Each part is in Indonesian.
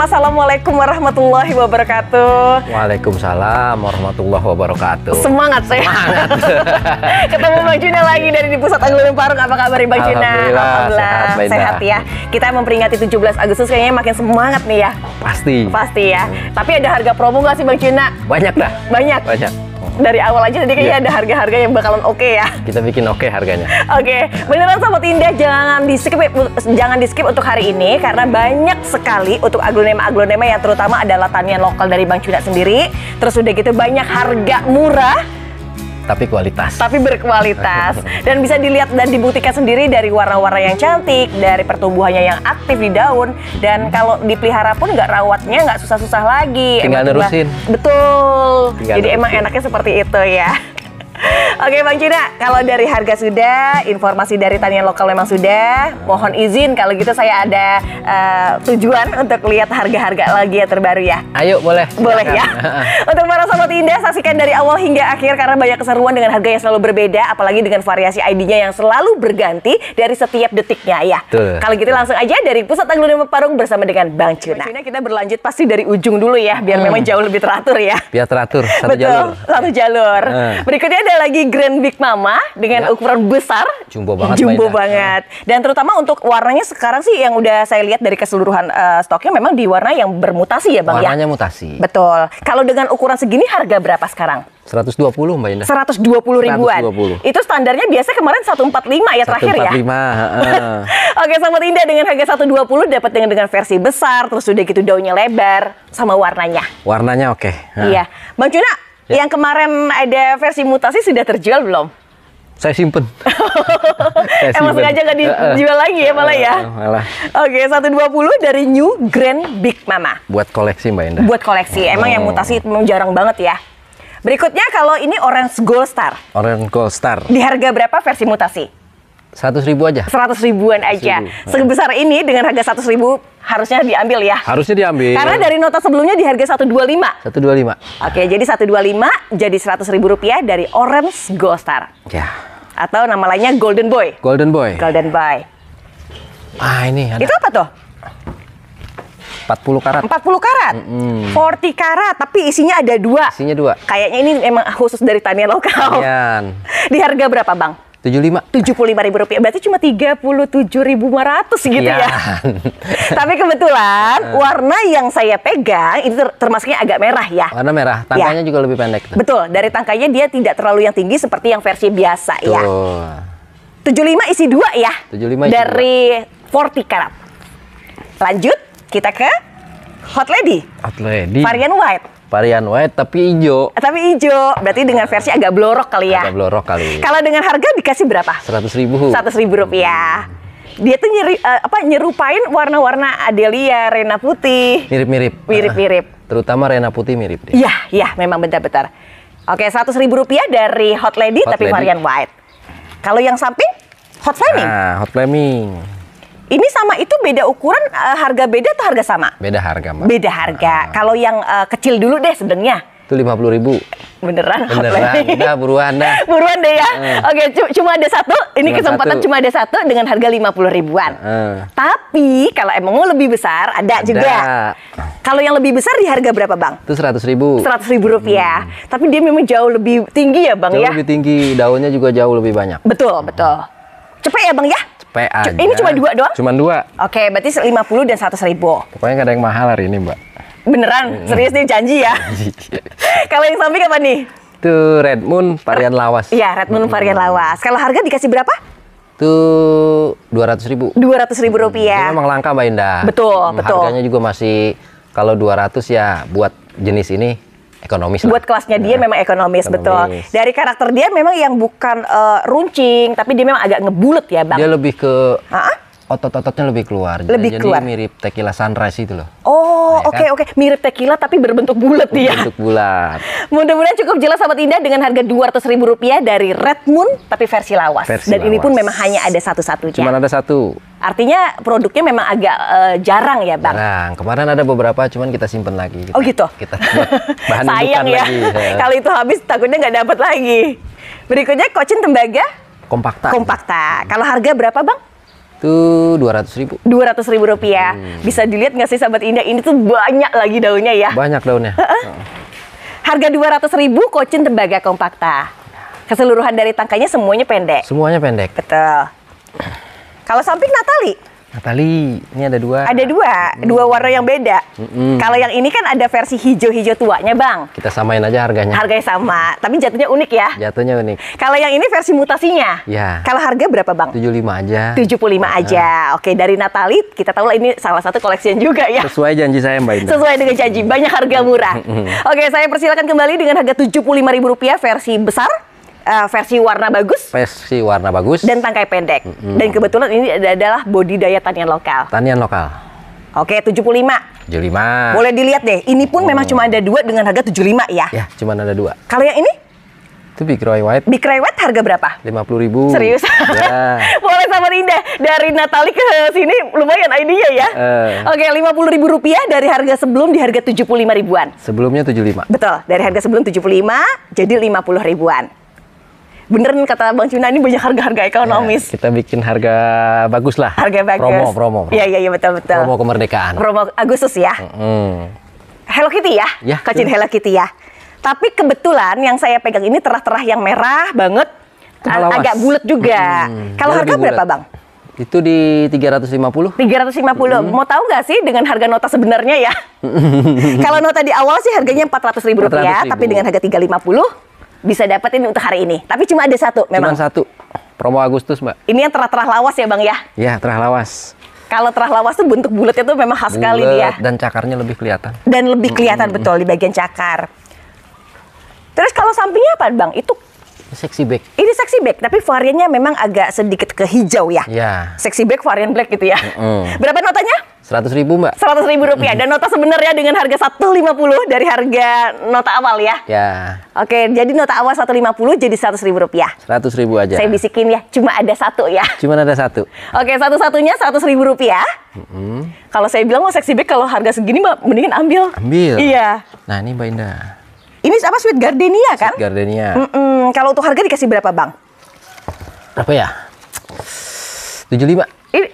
Assalamualaikum warahmatullahi wabarakatuh. Waalaikumsalam warahmatullahi wabarakatuh. Semangat saya. Semangat. Ketemu Bang Juna lagi dari di Pusat Anggulan Parung. Apa kabar Bang Juna? Alhamdulillah, Alhamdulillah. Sehat, sehat ya. Kita memperingati 17 Agustus kayaknya makin semangat nih ya. Pasti. Pasti ya. Hmm. Tapi ada harga promo nggak sih Bang Juna? Banyak dah. Banyak. Banyak dari awal aja tadi kayaknya yeah. ada harga-harga yang bakalan oke okay ya. Kita bikin oke okay harganya. oke, okay. beneran sobat indah jangan di skip jangan di skip untuk hari ini karena banyak sekali untuk aglonema-aglonema yang terutama adalah tanian lokal dari Bang Cuna sendiri. Terus udah gitu banyak harga murah tapi kualitas. Tapi berkualitas dan bisa dilihat dan dibuktikan sendiri dari warna-warna yang cantik, dari pertumbuhannya yang aktif di daun dan kalau dipelihara pun nggak rawatnya nggak susah-susah lagi. Tinggal emang nerusin. Betul. Tinggal Jadi nerusin. emang enaknya seperti itu ya. Oke Bang Cina, kalau dari harga sudah, informasi dari tanian lokal memang sudah. Mohon izin kalau gitu saya ada uh, tujuan untuk lihat harga-harga lagi ya terbaru ya. Ayo boleh. Boleh ya. untuk para sobat indah saksikan dari awal hingga akhir karena banyak keseruan dengan harga yang selalu berbeda, apalagi dengan variasi ID-nya yang selalu berganti dari setiap detiknya ya. Kalau gitu langsung aja dari pusat aglonema Parung bersama dengan Bang Cina. Bang Cina kita berlanjut pasti dari ujung dulu ya, biar hmm. memang jauh lebih teratur ya. Biar teratur satu Betul, jalur. Satu jalur. Hmm. Berikutnya ada ada lagi Grand Big Mama dengan ya. ukuran besar. Jumbo banget. Jumbo banyak. banget. Dan terutama untuk warnanya sekarang sih yang udah saya lihat dari keseluruhan uh, stoknya memang di warna yang bermutasi ya Bang ya? Warnanya ya? mutasi. Betul. Kalau dengan ukuran segini harga berapa sekarang? 120 Mbak Indah. 120 ribuan. 120. Itu standarnya biasa kemarin 145 ya terakhir ya. 145. Oke, sangat Indah dengan harga 120 dapat dengan dengan versi besar terus udah gitu daunnya lebar sama warnanya. Warnanya oke. Okay. Iya. Bang Cuna, Ya. Yang kemarin ada versi mutasi sudah terjual belum? saya simpen. Emang sengaja gak dijual uh, lagi ya malah ya? Uh, malah. Oke, okay, 120 dari New Grand Big Mama. Buat koleksi Mbak Indah. Buat koleksi. Hmm. Emang yang oh. mutasi itu jarang banget ya. Berikutnya kalau ini Orange Gold Star. Orange Gold Star. Di harga berapa versi mutasi? Seratus ribu aja. Seratus ribuan aja. Sebesar ini dengan harga seratus ribu harusnya diambil ya. Harusnya diambil. Karena dari nota sebelumnya di harga satu dua lima. Satu dua lima. Oke, jadi satu dua lima jadi seratus ribu rupiah dari Orange Gold Star. Ya. Atau nama lainnya Golden Boy. Golden Boy. Golden Boy. Ah ini. Ada. Itu apa tuh? Empat puluh karat. Empat puluh karat. Mm -hmm. karat, tapi isinya ada dua. Isinya dua. Kayaknya ini emang khusus dari tanian lokal. Tanian. Di harga berapa, Bang? tujuh tujuh lima puluh lima ribu rupiah. Berarti cuma tiga puluh tujuh lima ratus gitu ya. Tapi kebetulan uh. warna yang saya pegang itu termasuknya agak merah ya. Warna merah. Ya. Tangkainya ya. juga lebih pendek. Tuh. Betul. Dari tangkainya dia tidak terlalu yang tinggi seperti yang versi biasa Tuh. ya. lima isi dua ya. 75 lima Dari forty 40 karat. Lanjut kita ke Hot Lady. Hot Lady. Varian white varian white tapi hijau. Tapi hijau, berarti dengan versi agak blorok kali ya. Agak blorok kali. Kalau dengan harga dikasih berapa? Seratus ribu. Seratus ribu rupiah. Hmm. Dia tuh nyeri, uh, apa nyerupain warna-warna Adelia, Rena Putih. Mirip-mirip. Mirip-mirip. terutama Rena Putih mirip Iya, iya, memang bentar-bentar. Oke, seratus ribu rupiah dari Hot Lady Hot tapi Lady. varian white. Kalau yang samping Hot Flaming. Nah, Hot Flaming. Ini sama itu beda ukuran uh, harga beda atau harga sama? Beda harga, Mbak. Beda harga. Nah. Kalau yang uh, kecil dulu deh sebenarnya itu lima puluh ribu. Beneran? Beneran. Udah buruan dah. buruan deh ya. Uh. Oke, cuma ada satu. Ini cuma kesempatan satu. cuma ada satu dengan harga lima puluh ribuan. Uh. Tapi kalau emang mau lebih besar ada, ada. juga. Kalau yang lebih besar di harga berapa bang? Itu seratus ribu. Seratus ribu rupiah. Hmm. Tapi dia memang jauh lebih tinggi ya bang jauh ya. Jauh lebih tinggi. Daunnya juga jauh lebih banyak. Betul betul. Cepet ya bang ya capek aja. Ini cuma kan? dua doang? Cuma dua. Oke, berarti 50 dan 100 ribu. Pokoknya gak ada yang mahal hari ini, Mbak. Beneran? Serius nih, janji ya? Kalau yang samping apa nih? Itu Red Moon varian lawas. Iya, Red Moon varian lawas. Kalau harga dikasih berapa? itu dua ratus ribu. Dua ratus ribu rupiah. Ini memang langka, Mbak Indah. Betul, betul. Harganya juga masih kalau 200 ya buat jenis ini ekonomis buat lah. kelasnya dia nah, memang ekonomis, ekonomis betul dari karakter dia memang yang bukan uh, runcing tapi dia memang agak ngebulet ya bang dia lebih ke uh-huh otot-ototnya lebih keluar. Lebih jadi keluar. mirip tequila sunrise itu loh. Oh, nah, ya oke nah, oke. Okay, kan? okay. Mirip tequila tapi berbentuk bulat ya. Berbentuk bulat. Mudah-mudahan cukup jelas sahabat Indah dengan harga ribu rupiah dari Red Moon tapi versi lawas. Versi Dan lawas. ini pun memang hanya ada satu-satunya. Cuma ada satu. Artinya produknya memang agak uh, jarang ya, Bang. Jarang. Kemarin ada beberapa cuman kita simpen lagi. Kita, oh gitu. Kita bahan Sayang ya. Lagi. Kalau itu habis takutnya nggak dapat lagi. Berikutnya Kocin Tembaga Kompakta. Kompakta. Kalau harga berapa, Bang? itu dua ratus ribu. Dua ratus ribu rupiah. Hmm. Bisa dilihat nggak sih sahabat indah ini tuh banyak lagi daunnya ya? Banyak daunnya. Harga dua ratus ribu kocin tembaga kompakta. Keseluruhan dari tangkainya semuanya pendek. Semuanya pendek. Betul. Kalau samping Natali? Natali, ini ada dua. Ada dua, hmm. dua warna yang beda. Hmm. Kalau yang ini kan ada versi hijau-hijau tuanya, Bang. Kita samain aja harganya. Harganya sama, tapi jatuhnya unik ya. Jatuhnya unik. Kalau yang ini versi mutasinya. Ya. Kalau harga berapa, Bang? 75 aja. 75 nah. aja. Oke, dari Natali kita tahu lah ini salah satu koleksian juga ya. Sesuai janji saya, Mbak Indah. Sesuai dengan janji, banyak harga murah. Hmm. Oke, saya persilakan kembali dengan harga Rp75.000 versi besar uh, versi warna bagus. Versi warna bagus. Dan tangkai pendek. Mm -hmm. Dan kebetulan ini adalah daya tanian lokal. Tanian lokal. Oke, 75. 75. Boleh dilihat deh. Ini pun hmm. memang oh. cuma ada dua dengan harga 75 ya. Ya, cuma ada dua. Kalau yang ini? Itu Big Roy White. Big Roy White harga berapa? 50 ribu. Serius? Ya. Boleh sama Rinda. Dari Natali ke sini lumayan idenya ya. Uh. Oke, 50 ribu rupiah dari harga sebelum di harga 75 ribuan. Sebelumnya 75. Betul, dari harga sebelum 75 jadi 50 ribuan beneran kata Bang Cuna ini banyak harga-harga ekonomis. Ya, kita bikin harga bagus lah. Harga bagus. Promo, promo. Iya, iya, ya, betul, betul. Promo kemerdekaan. Promo Agustus ya. Mm -hmm. Hello Kitty ya, ya kacin ya. Hello Kitty ya. Tapi kebetulan yang saya pegang ini terah-terah yang merah banget, agak bulat juga. Hmm, Kalau harga bulet. berapa bang? Itu di 350. 350. Hmm. Mau tahu nggak sih dengan harga nota sebenarnya ya? Kalau nota di awal sih harganya 400 ribu rupiah, tapi dengan harga 350 bisa dapetin untuk hari ini. Tapi cuma ada satu memang. Cuma satu. Promo Agustus, Mbak. Ini yang terah-terah lawas ya, Bang ya? Iya, terah lawas. Kalau terah lawas tuh bentuk bulatnya tuh memang khas sekali dia. Ya. Dan cakarnya lebih kelihatan. Dan lebih kelihatan mm -hmm. betul di bagian cakar. Terus kalau sampingnya apa, Bang? Itu Sexy back. Ini sexy back, tapi variannya memang agak sedikit ke hijau ya. Ya. Sexy back varian black gitu ya. mm Berapa notanya? Seratus ribu mbak. Seratus ribu rupiah. Dan nota sebenarnya dengan harga satu lima puluh dari harga nota awal ya. Ya. Oke, jadi nota awal satu lima puluh jadi seratus ribu rupiah. Seratus ribu aja. Saya bisikin ya, cuma ada satu ya. Cuma ada satu. Oke, satu-satunya seratus ribu rupiah. Mm-hmm. Kalau saya bilang mau sexy back kalau harga segini mbak, mendingan ambil. Ambil. Iya. Nah ini mbak Indah. Ini apa sweet gardenia kan? Sweet gardenia. Mm -mm. Kalau untuk harga dikasih berapa bang? Berapa ya? 75. Ini,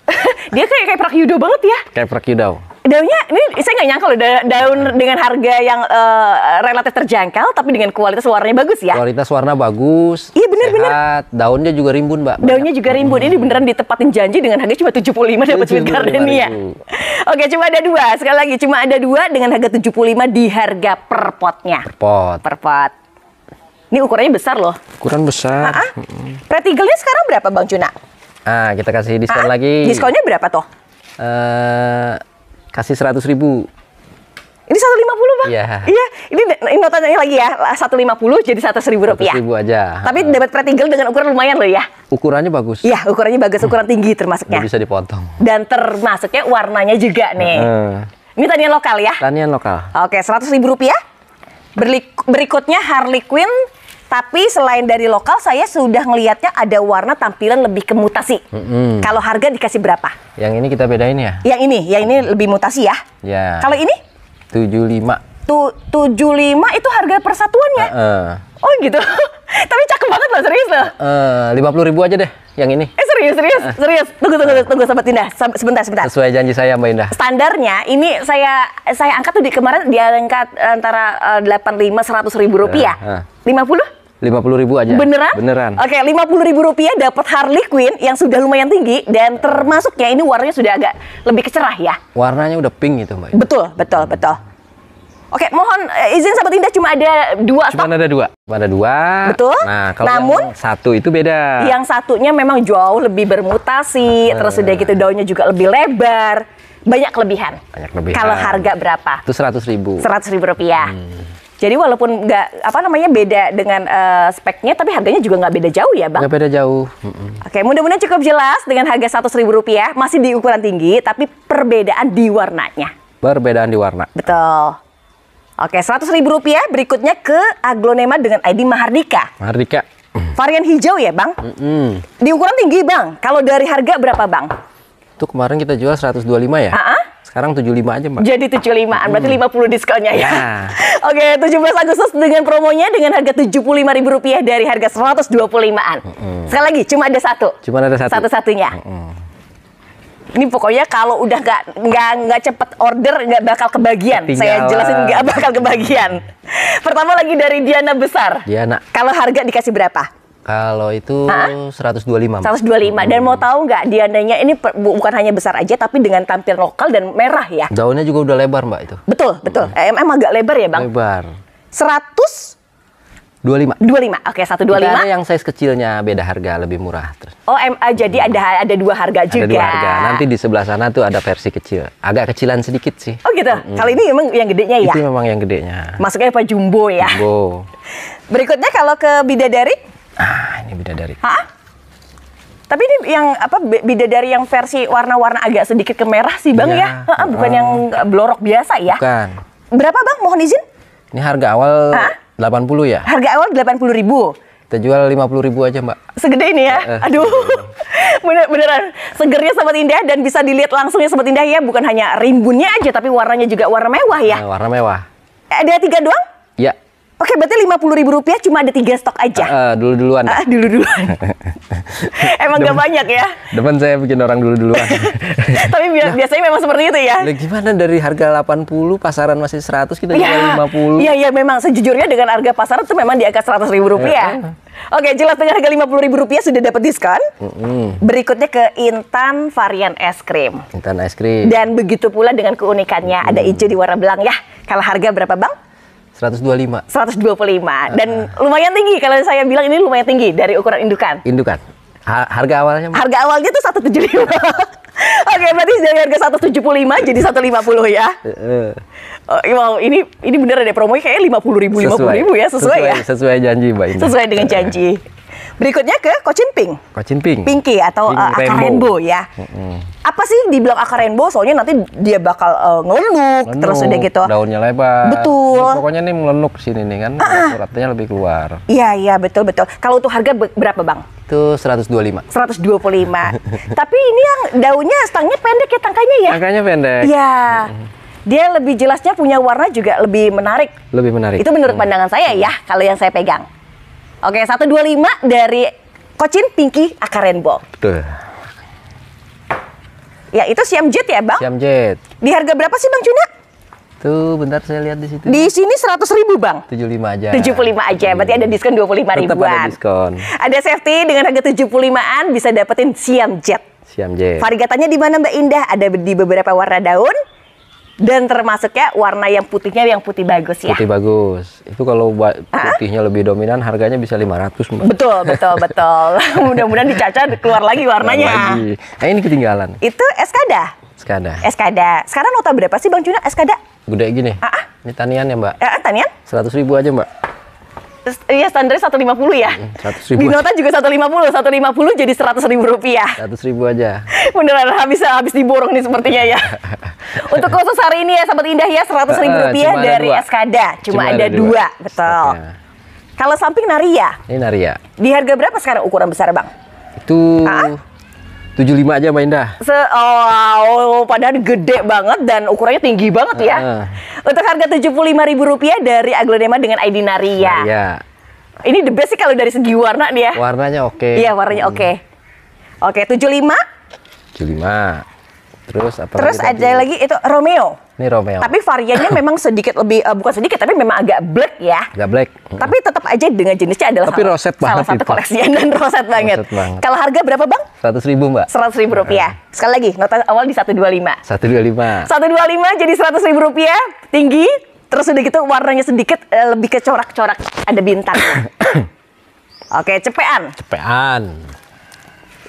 dia kayak kayak yudo banget ya? Kayak yudo daunnya ini saya nggak nyangka loh da daun nah. dengan harga yang uh, relatif terjangkau tapi dengan kualitas warnanya bagus ya. Kualitas warna bagus. Iya benar benar. Daunnya juga rimbun, Mbak. Daunnya juga rimbun. Hmm. Ini beneran ditepatin janji dengan harga cuma tujuh puluh lima dapat sweet ya Oke, cuma ada dua. Sekali lagi cuma ada dua dengan harga tujuh puluh lima di harga per potnya. Per pot. Per pot. Ini ukurannya besar loh. Ukuran besar. Ah, ah. sekarang berapa Bang Cuna? Ah, kita kasih diskon ah, lagi. Diskonnya berapa toh? uh, eh, kasih seratus ribu ini satu lima puluh bang iya iya ini, ini notanya lagi ya satu lima puluh jadi satu ribu rupiah ribu aja tapi dapat pretinggal dengan ukuran lumayan loh ya ukurannya bagus iya ukurannya bagus ukuran tinggi termasuknya bisa dipotong dan termasuknya warnanya juga nih Uh. ini tanian lokal ya tanian lokal oke seratus ribu rupiah Berlik berikutnya Harley Quinn tapi selain dari lokal, saya sudah ngelihatnya ada warna tampilan lebih ke mutasi. Mm-hmm. Kalau harga dikasih berapa? Yang ini kita bedain ya? Yang ini, yang ini lebih mutasi ya? Ya. Kalau ini? 75 tujuh lima itu harga persatuannya. Uh, uh. Oh gitu. Tapi cakep banget loh, serius loh. lima puluh ribu aja deh yang ini. Eh serius, serius, uh. serius. Tunggu, tunggu, tunggu, tunggu sahabat Indah. Sebentar, sebentar. Sesuai janji saya Mbak Indah. Standarnya ini saya saya angkat tuh di kemarin di angkat antara eh, delapan lima seratus ribu rupiah. Lima uh, puluh? lima puluh ribu aja. Beneran? Beneran. Oke, lima puluh ribu rupiah dapat Harley Quinn yang sudah lumayan tinggi dan termasuknya ini warnanya sudah agak lebih kecerah ya. Warnanya udah pink gitu mbak. Betul, betul, betul. Oke, mohon eh, izin sahabat indah cuma ada dua. Cuma ada dua. Cuma ada dua. Betul. Nah, kalau Namun, yang satu itu beda. Yang satunya memang jauh lebih bermutasi, hmm. terus udah gitu daunnya juga lebih lebar, banyak kelebihan. Banyak kelebihan. Kalau harga berapa? Itu seratus ribu. Seratus ribu rupiah. Hmm. Jadi walaupun nggak apa namanya beda dengan uh, speknya, tapi harganya juga nggak beda jauh ya, bang? Nggak beda jauh. Mm-mm. Oke, mudah-mudahan cukup jelas dengan harga seratus ribu rupiah, masih di ukuran tinggi, tapi perbedaan di warnanya. Perbedaan di warna. Betul. Oke, seratus ribu rupiah. Berikutnya ke aglonema dengan ID Mahardika. Mahardika. Varian hijau ya, bang? Mm-mm. Di ukuran tinggi, bang. Kalau dari harga berapa, bang? Itu kemarin kita jual 125 ya. Uh-uh. Sekarang 75 aja, Mbak. Jadi 75-an, berarti hmm. 50 diskonnya ya. ya. Oke, 17 Agustus dengan promonya dengan harga Rp75.000 dari harga 125-an. Hmm. Sekali lagi, cuma ada satu. Cuma ada satu. Satu-satunya. Hmm. Ini pokoknya kalau udah nggak nggak nggak cepet order nggak bakal kebagian. Saya jelasin nggak bakal kebagian. Pertama lagi dari Diana Besar. Diana. Kalau harga dikasih berapa? Kalau itu Hah? 125. 125. Hmm. Dan mau hmm. tahu nggak diandanya ini bukan hanya besar aja tapi dengan tampil lokal dan merah ya. Daunnya juga udah lebar, Mbak itu. Betul, betul. Hmm. Emang agak lebar ya, Bang? Lebar. 100 25. 25. Oke, okay, 125. ada yang size kecilnya beda harga lebih murah terus. Oh, M uh, eh, jadi hmm. ada ada dua harga juga. Ada dua harga. Nanti di sebelah sana tuh ada versi kecil. Agak kecilan sedikit sih. Oh, gitu. -hmm. Kalau ini memang yang gedenya ya. Itu memang yang gedenya. Masuknya apa jumbo ya? Jumbo. Berikutnya kalau ke bidadari Ah, ini bidadari. Hah? Tapi ini yang apa bidadari yang versi warna-warna agak sedikit kemerah sih, Bang iya. ya. ya? Ha, bukan oh. yang blorok biasa ya? Bukan. Berapa, Bang? Mohon izin. Ini harga awal ha? 80 ya? Harga awal 80 ribu. Kita jual puluh ribu aja mbak. Segede ini ya? Eh, Aduh. Bener, beneran. Segernya Sobat Indah dan bisa dilihat langsung ya Sobat Indah ya. Bukan hanya rimbunnya aja tapi warnanya juga warna mewah ya? Nah, warna mewah. Eh, ada tiga doang? Oke, berarti lima puluh ribu rupiah cuma ada tiga stok aja. Uh, eh, uh, eh, dulu duluan. Uh, ah, dulu duluan. Emang gak banyak ya? Depan saya bikin orang dulu duluan. Tapi bi nah, biasanya memang seperti itu ya. Gimana dari harga delapan puluh pasaran masih seratus kita jual iya. lima puluh. Iya iya memang sejujurnya dengan harga pasaran itu memang di angka seratus ribu rupiah. Uh, uh. Oke, jelas dengan harga lima puluh ribu rupiah sudah dapat diskon. Mm-hmm. Berikutnya ke Intan varian es krim. Intan es krim. Dan begitu pula dengan keunikannya, mm. ada hijau di warna belang ya. Kalau harga berapa bang? 125. 125. Dan uh, lumayan tinggi kalau saya bilang ini lumayan tinggi dari ukuran indukan. Indukan. harga awalnya? Harga awalnya tuh 175. Oke, berarti dari harga 175 jadi 150 ya. Uh, oh, iya, wow, ini ini bener ada promo kayaknya 50 ribu, sesuai. 50 ribu ya, sesuai, sesuai ya. Sesuai janji Mbak Indah. Sesuai dengan janji. Berikutnya ke kocin Pink. Pinky atau Pink uh, eh, akar rainbow, rainbow ya. Mm-hmm. Apa sih dibilang akar rainbow? Soalnya nanti dia bakal uh, terus udah gitu. Daunnya lebar. Betul. Ini pokoknya nih ngelunuk sini nih kan. uh Suratnya lebih keluar. Iya iya betul betul. Kalau untuk harga berapa bang? Itu 125. 125. Tapi ini yang daunnya stangnya pendek ya tangkainya ya? Tangkainya pendek. Iya. mm dia lebih jelasnya punya warna juga lebih menarik. Lebih menarik. Itu menurut pandangan saya ya, kalau yang saya pegang. Oke, 125 dari Kocin Pinky Akarenbol. Betul. Ya, itu Siam Jet ya, Bang? Siam Jet. Di harga berapa sih, Bang Cuna? Tuh, bentar saya lihat di situ. Di sini 100 ribu, Bang. 75 aja. 75 aja, hmm. berarti ada diskon 25 ribuan. Tetap ada diskon. Ada safety dengan harga 75-an bisa dapetin Siam Jet. Siam Jet. Varigatannya di mana Mbak Indah? Ada di beberapa warna daun. Dan termasuknya warna yang putihnya yang putih bagus ya. Putih bagus. Itu kalau ah, ah. putihnya Hah? lebih dominan harganya bisa 500, Mbak. Betul, betul, betul. Mudah-mudahan dicacah keluar lagi warnanya. lagi. Nah, ini ketinggalan. Itu Eskada. Eskada. Eskada. Sekarang nota berapa sih Bang Cuna Eskada? Gede gini. Ah, ah. Ini eh, eh, tanian ya, Mbak? Ah, tanian? 100 ribu aja, Mbak. Iya standar 150 ya. 100 hmm, ribu. Di nota juga 150, 150 jadi 100 ribu rupiah. 100 ribu aja. Beneran habis habis diborong nih sepertinya ya. Untuk khusus hari ini ya sahabat indah ya seratus ribu rupiah Cuma dari dua. Eskada. Cuma, Cuma ada, dua, dua. betul. Kalau samping Naria. Ini Naria. Di harga berapa sekarang ukuran besar bang? Itu. tujuh lima aja Mbak Indah. Se oh, oh, padahal gede banget dan ukurannya tinggi banget ya. Uh. Untuk harga tujuh puluh lima ribu rupiah dari Aglonema dengan ID Naria. Naria. Ini the best sih kalau dari segi warna dia. Warnanya oke. Okay. Iya, warnanya oke. Okay. Hmm. Oke, okay, 75. 75. Terus apa Terus lagi ada tadi? lagi itu Romeo. Ini Romeo. Tapi variannya memang sedikit lebih uh, bukan sedikit tapi memang agak black ya. Agak black. Tapi tetap aja dengan jenisnya adalah tapi salah, roset salah satu koleksian dan roset banget. Roset banget. Kalau harga berapa bang? Seratus ribu mbak. Seratus ribu rupiah. Sekali lagi nota awal di satu dua lima. Satu dua lima. Satu dua lima jadi seratus ribu rupiah tinggi. Terus udah gitu warnanya sedikit uh, lebih ke corak-corak ada bintang. Oke cepean. Cepean.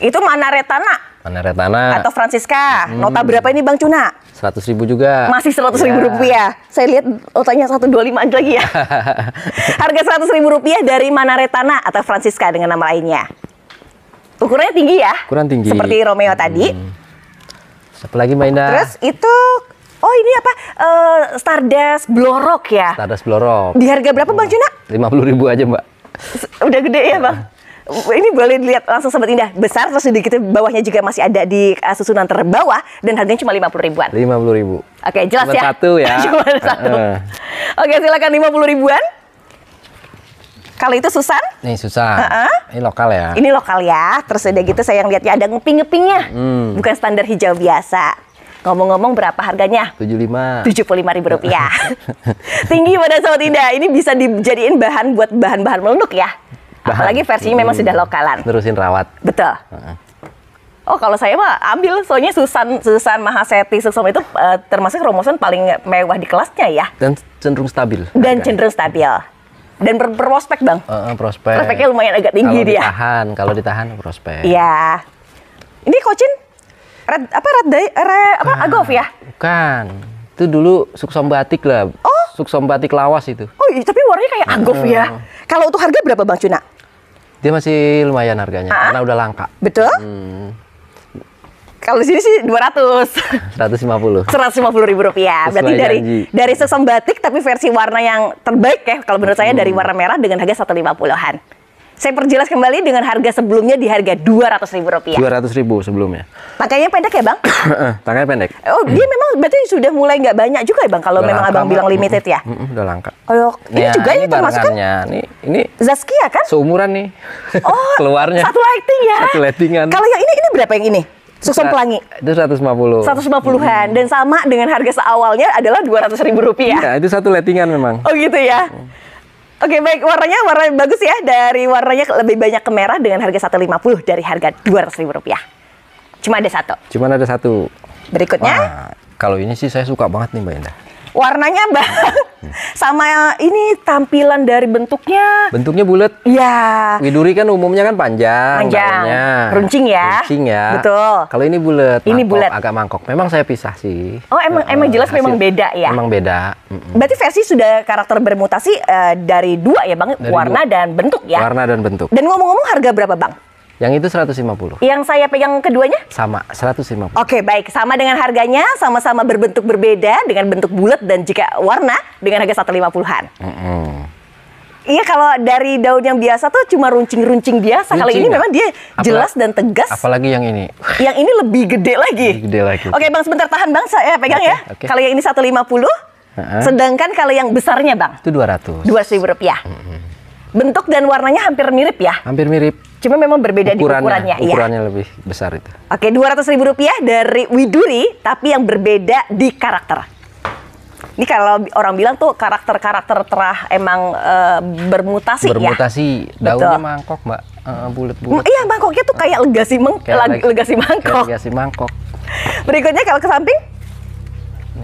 Itu mana retana? Panera Tanah. Atau Francisca. Hmm. Nota berapa ini Bang Cuna? 100 ribu juga. Masih 100 ribu ya. rupiah. Saya lihat otaknya 125 aja lagi ya. Harga 100 ribu rupiah dari Manare Tanah atau Francisca dengan nama lainnya. Ukurannya tinggi ya? Ukuran tinggi. Seperti Romeo hmm. tadi. Siapa lagi Mbak Indah? Terus itu Oh ini apa? Uh, Stardust Blorok ya? Stardust Blorok. Di harga berapa Bang Cuna? 50 ribu aja Mbak. Udah gede ya Bang? ini boleh dilihat langsung sobat indah besar terus sedikit bawahnya juga masih ada di uh, susunan terbawah dan harganya cuma lima puluh ribuan. Lima puluh ribu. Oke jelas cuma ya. Satu ya. cuma satu. Uh. Oke silakan lima puluh ribuan. Kalau itu Susan? Nih Susan. Uh-uh. Ini lokal ya. Ini lokal ya. Terus udah gitu saya yang lihatnya ada ngeping-ngepingnya. Hmm. Bukan standar hijau biasa. Ngomong-ngomong berapa harganya? 75. 75 ribu rupiah. Tinggi pada Sobat Indah. Ini bisa dijadiin bahan buat bahan-bahan melunduk ya. Bahan. Apalagi versinya memang hmm. sudah lokalan. Terusin rawat. Betul. Uh -huh. Oh kalau saya mah ambil soalnya Susan Susan Mahaseti Suksomo itu uh, termasuk romosan paling mewah di kelasnya ya. Dan cenderung stabil. Dan cenderung stabil. Dan ber berprospek bang. Uh, uh, prospek. Prospeknya lumayan agak tinggi kalo dia. Ditahan kalau ditahan prospek. Iya. Ini Kocin red apa red day eh, re, apa bukan, agov ya? Bukan. Itu dulu Suksom batik lah. Oh. Suksom batik lawas itu. Oh iya, tapi warnanya kayak agov uh, ya. Kalau untuk harga berapa bang Cuna? Dia masih lumayan harganya Aa? Ah. karena udah langka. Betul? Hmm. Kalau di sini sih 200. 150. 150 ribu rupiah. Sesuai Berarti dari janji. dari sesem batik tapi versi warna yang terbaik ya. Kalau menurut hmm. saya dari hmm. warna merah dengan harga 150-an. Saya perjelas kembali dengan harga sebelumnya di harga dua ratus ribu rupiah. Dua ratus ribu sebelumnya. Pakainya pendek ya, Bang? Eh, pakainya pendek. Oh, dia hmm. memang berarti sudah mulai nggak banyak juga ya, Bang, kalau memang langka, Abang bilang limited ya? Udah langka. Kalau oh, ini ya, juga ini termasuk kan? Ini ini Zaskia kan? Seumuran nih. Oh, keluarnya. Satu lighting ya. Satu lightingan. Kalau yang ini ini berapa yang ini? Susun Pelangi. Itu lima 150. 150-an hmm. dan sama dengan harga seawalnya adalah dua ratus ribu rupiah. Ya, itu satu lettingan memang. Oh gitu ya. Hmm. Oke, okay, baik. Warnanya warna bagus ya. Dari warnanya lebih banyak ke merah dengan harga 150 dari harga dua ratus ribu rupiah. Cuma ada satu. Cuma ada satu. Berikutnya. Wah, kalau ini sih saya suka banget nih Mbak Indah warnanya bah sama ini tampilan dari bentuknya bentuknya bulat ya widuri kan umumnya kan panjang panjang runcing ya runcing ya betul kalau ini bulat ini bulat agak mangkok memang saya pisah sih oh emang emang jelas hasil, memang beda ya memang beda mm -mm. berarti versi sudah karakter bermutasi uh, dari dua ya bang dari warna dua. dan bentuk ya warna dan bentuk dan ngomong-ngomong harga berapa bang yang itu 150. Yang saya pegang keduanya? Sama, 150. Oke, baik. Sama dengan harganya, sama-sama berbentuk berbeda dengan bentuk bulat dan jika warna dengan harga 150-an. Mm -hmm. Iya kalau dari daun yang biasa tuh cuma runcing-runcing biasa. Kalau ini ya? memang dia jelas dan tegas. Apalagi yang ini. Yang ini lebih gede lagi. Lebih gede lagi. Oke, Bang sebentar tahan Bang saya pegang okay, ya. Okay. Kalau yang ini 150. Uh -huh. Sedangkan kalau yang besarnya Bang. Itu 200. 200 ribu rupiah. Mm -hmm. Bentuk dan warnanya hampir mirip ya? Hampir mirip. Cuma memang berbeda ukurannya, di ukurannya. Ukurannya ya. lebih besar itu. Oke, dua ratus ribu rupiah dari Widuri, tapi yang berbeda di karakter. Ini kalau orang bilang tuh karakter-karakter terah emang e, eh, bermutasi, bermutasi ya. Bermutasi, daunnya Betul. mangkok, Mbak. E, bulat-bulat. Iya, mangkoknya tuh kayak legasi meng legasi mangkok. Kayak legasi mangkok. Berikutnya kalau ke samping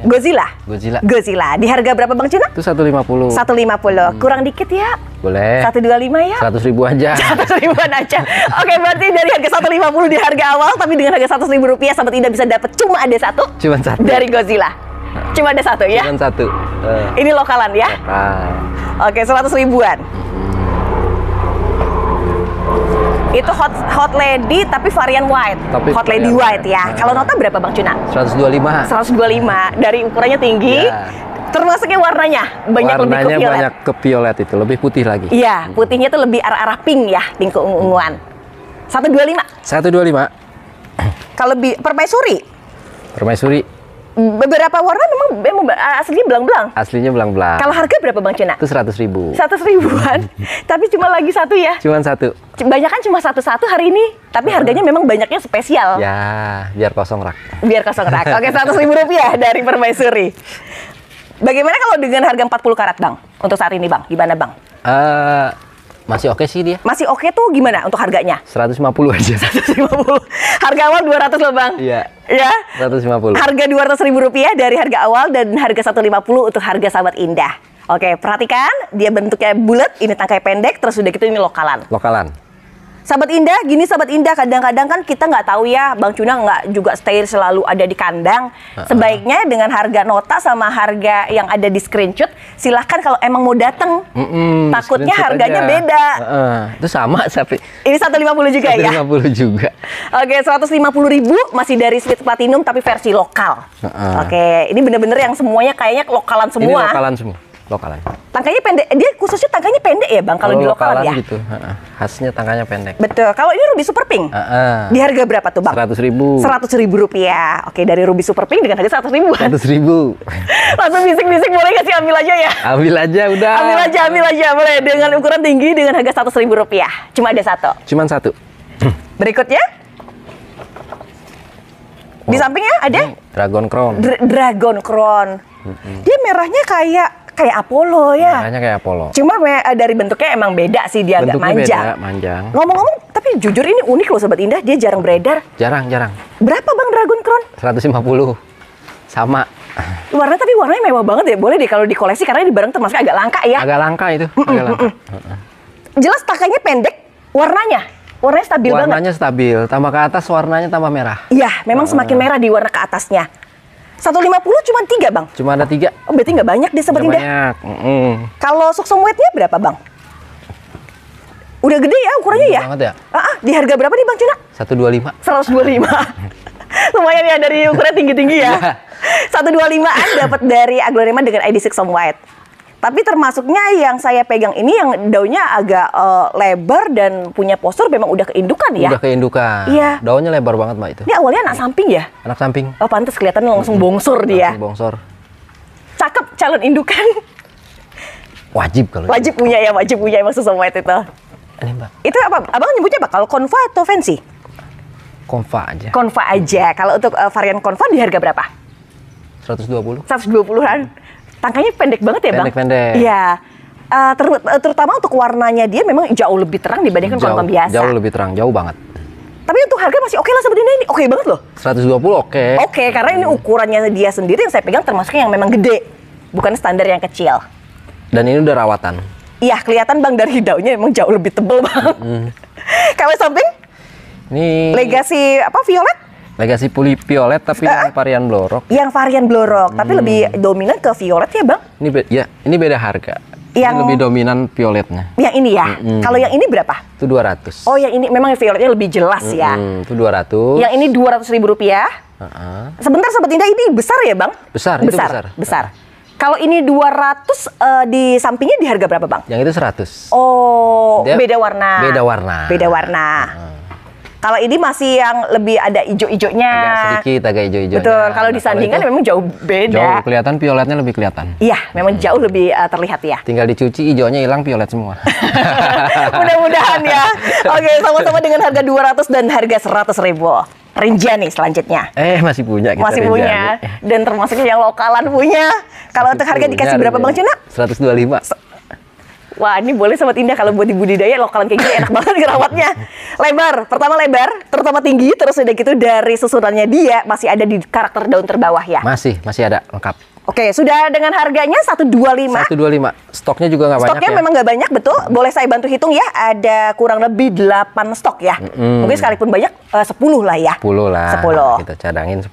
Godzilla. Godzilla. Godzilla. Di harga berapa Bang Cuna? Itu 150. 150. Hmm. Kurang dikit ya. Boleh. 125 ya. 100 ribu aja. 100 ribuan aja. Oke, berarti dari harga 150 di harga awal tapi dengan harga 100 ribu rupiah sahabat tidak bisa dapat cuma ada satu. Cuma satu. Dari Godzilla. Nah. Cuma ada satu ya. Cuma satu. Uh. Ini lokalan ya. Lokal. Oke, 100 ribuan. Hmm. Itu hot hot lady tapi varian white. Tapi hot lady white, ya. Nah. Kalau nota berapa Bang Cuna? 125. 125. Dari ukurannya tinggi. Yeah termasuknya warnanya banyak warnanya lebih ke violet. banyak ke violet itu lebih putih lagi iya hmm. putihnya itu lebih arah-arah pink ya pink keunguan 125 125 kalau lebih permaisuri permaisuri beberapa warna memang aslinya belang-belang. Aslinya belang-belang. Kalau harga berapa Bang Cina? Itu seratus ribu. Seratus ribuan, tapi cuma lagi satu ya? Cuma satu. Banyak kan cuma satu-satu hari ini, tapi harganya memang banyaknya spesial. Ya, biar kosong rak. Biar kosong rak. Oke, seratus ribu rupiah dari permaisuri. Bagaimana kalau dengan harga empat puluh karat Bang? Untuk saat ini Bang, gimana Bang? Uh, masih oke okay sih dia. Masih oke okay tuh gimana untuk harganya? 150 aja. 150. Harga awal 200 loh Bang. Iya. Ya. 150. Harga 200 ribu rupiah dari harga awal dan harga 150 untuk harga sahabat indah. Oke, perhatikan dia bentuknya bulat, ini tangkai pendek, terus udah gitu ini lokalan. Lokalan. Sahabat Indah, gini Sahabat Indah, kadang-kadang kan kita nggak tahu ya, Bang Cuna nggak juga stay selalu ada di kandang. Sebaiknya dengan harga nota sama harga yang ada di screenshot, silahkan kalau emang mau datang. Mm -mm, Takutnya harganya aja. beda. Uh Itu sama tapi ini 150 juga 150 ya. 150 juga. Oke, okay, 150 ribu masih dari Sweet Platinum tapi versi lokal. Uh -uh. Oke, ini bener-bener yang semuanya kayaknya lokalan semua. Ini lokalan semua. Lokalnya. Tangkanya pendek. Dia khususnya tangkanya pendek ya, Bang, kalau di lokal ya. gitu. Uh, khasnya tangkanya pendek. Betul. Kalau ini Ruby Super Pink. Uh, -huh. Di harga berapa tuh, Bang? Seratus ribu. Seratus ribu rupiah. Oke, dari Ruby Super Pink dengan harga seratus ribu. Seratus ribu. Langsung bisik-bisik boleh nggak sih ambil aja ya? Ambil aja udah. Ambil aja, ambil aja boleh. Dengan ukuran tinggi dengan harga seratus ribu rupiah. Cuma ada satu. Cuman satu. Berikutnya. Di sampingnya ada Dragon Crown. Dra Dragon Crown. Mm -hmm. Dia merahnya kayak kayak Apollo ya. kayak Apollo. Cuma eh, dari bentuknya emang beda sih dia bentuknya agak manjang. Beda, manjang. Ngomong-ngomong, tapi jujur ini unik loh Sobat Indah, dia jarang beredar. Jarang, jarang. Berapa Bang Dragon Crown? 150. Sama. Warna tapi warnanya mewah banget ya. Boleh deh kalau di karena di barang termasuk agak langka ya. Agak langka itu, mm -mm, agak langka. Mm -mm. Jelas takanya pendek, warnanya warnanya stabil warnanya banget. Warnanya stabil, tambah ke atas warnanya tambah merah. Iya, memang oh. semakin merah di warna ke atasnya. 150 cuma tiga bang? Cuma ada tiga. Oh, berarti nggak banyak deh Sobat Indah. Banyak. Mm -hmm. Kalau soksom white berapa bang? Udah gede ya ukurannya ya? Banget ya. Ah, ah, di harga berapa nih bang Cina? Satu dua lima. Cuna? dua lima. Lumayan ya dari ukuran tinggi-tinggi ya. 125-an iya. dapat dari Aglonema dengan ID suksom white. Tapi termasuknya yang saya pegang ini yang daunnya agak uh, lebar dan punya postur memang udah keindukan ya. Udah keindukan. Iya. Daunnya lebar banget mbak itu. Ini awalnya anak iya. samping ya? Anak samping. Oh pantas kelihatan langsung bongsor dia. Langsung bongsor. Cakep calon indukan. Wajib kalau. Wajib gitu. punya ya, wajib punya maksud semua itu. Ini mbak. Itu apa? Abang nyebutnya Kalau konva atau fancy? Konva aja. Konva aja. Kalau untuk uh, varian konva di harga berapa? 120. 120-an. Hmm tangkainya pendek banget ya, pendek, Bang? Pendek-pendek. Iya. Uh, eh, ter eh, terutama untuk warnanya dia memang jauh lebih terang dibandingkan jauh, biasa. Jauh lebih terang, jauh banget. Tapi untuk harga masih oke okay lah seperti ini. Oke okay banget loh. 120 oke. Okay. Oke, okay, karena ini ukurannya dia sendiri yang saya pegang termasuk yang memang gede. Bukan standar yang kecil. Dan ini udah rawatan. Iya, kelihatan Bang dari daunnya emang jauh lebih tebel, Bang. Mm -hmm. Kalau samping? Ini Legasi apa violet? Legacy puli violet tapi uh, yang varian blorok. Yang varian blorok, hmm. tapi lebih hmm. dominan ke violet ya, Bang? Ini be ya, ini beda harga. Yang ini lebih dominan violetnya. Yang ini ya. Mm -hmm. Kalau yang ini berapa? Itu 200. Oh, yang ini memang violetnya lebih jelas mm -hmm. ya. Itu 200. Yang ini ratus ribu rupiah. Uh -huh. Sebentar Sobat ini besar ya, Bang? Besar, besar, itu besar. Besar. Uh -huh. Kalau ini 200 uh, eh, di sampingnya di harga berapa, Bang? Yang itu 100. Oh, Dia beda warna. Beda warna. Beda warna. Uh -huh. Kalau ini masih yang lebih ada ijo-ijonya. Agak sedikit agak ijo-ijonya. Betul. Kalau nah, disandingkan memang jauh beda. Jauh kelihatan violetnya lebih kelihatan. Iya, memang hmm. jauh lebih uh, terlihat ya. Tinggal dicuci ijonya hilang violet semua. Mudah-mudahan ya. Oke, sama-sama dengan harga 200 dan harga seratus ribu. nih selanjutnya. Eh masih punya kita Masih Rinjani. punya dan termasuknya yang lokalan punya. Kalau untuk harga dikasih berapa Rinjani. Bang Cina? 125. Wah ini boleh sobat indah kalau buat dibudidaya lokalan kayak gini enak banget ngerawatnya. Lebar, pertama lebar, terutama tinggi, terus udah gitu dari susurannya dia masih ada di karakter daun terbawah ya? Masih, masih ada lengkap. Oke, sudah dengan harganya 125. 125. Stoknya juga nggak banyak. Stoknya ya? memang nggak banyak, betul. Hmm. Boleh saya bantu hitung ya, ada kurang lebih 8 stok ya. Mm-hmm. Mungkin sekalipun banyak eh, uh, 10 lah ya. 10 lah. 10. Kita cadangin 10.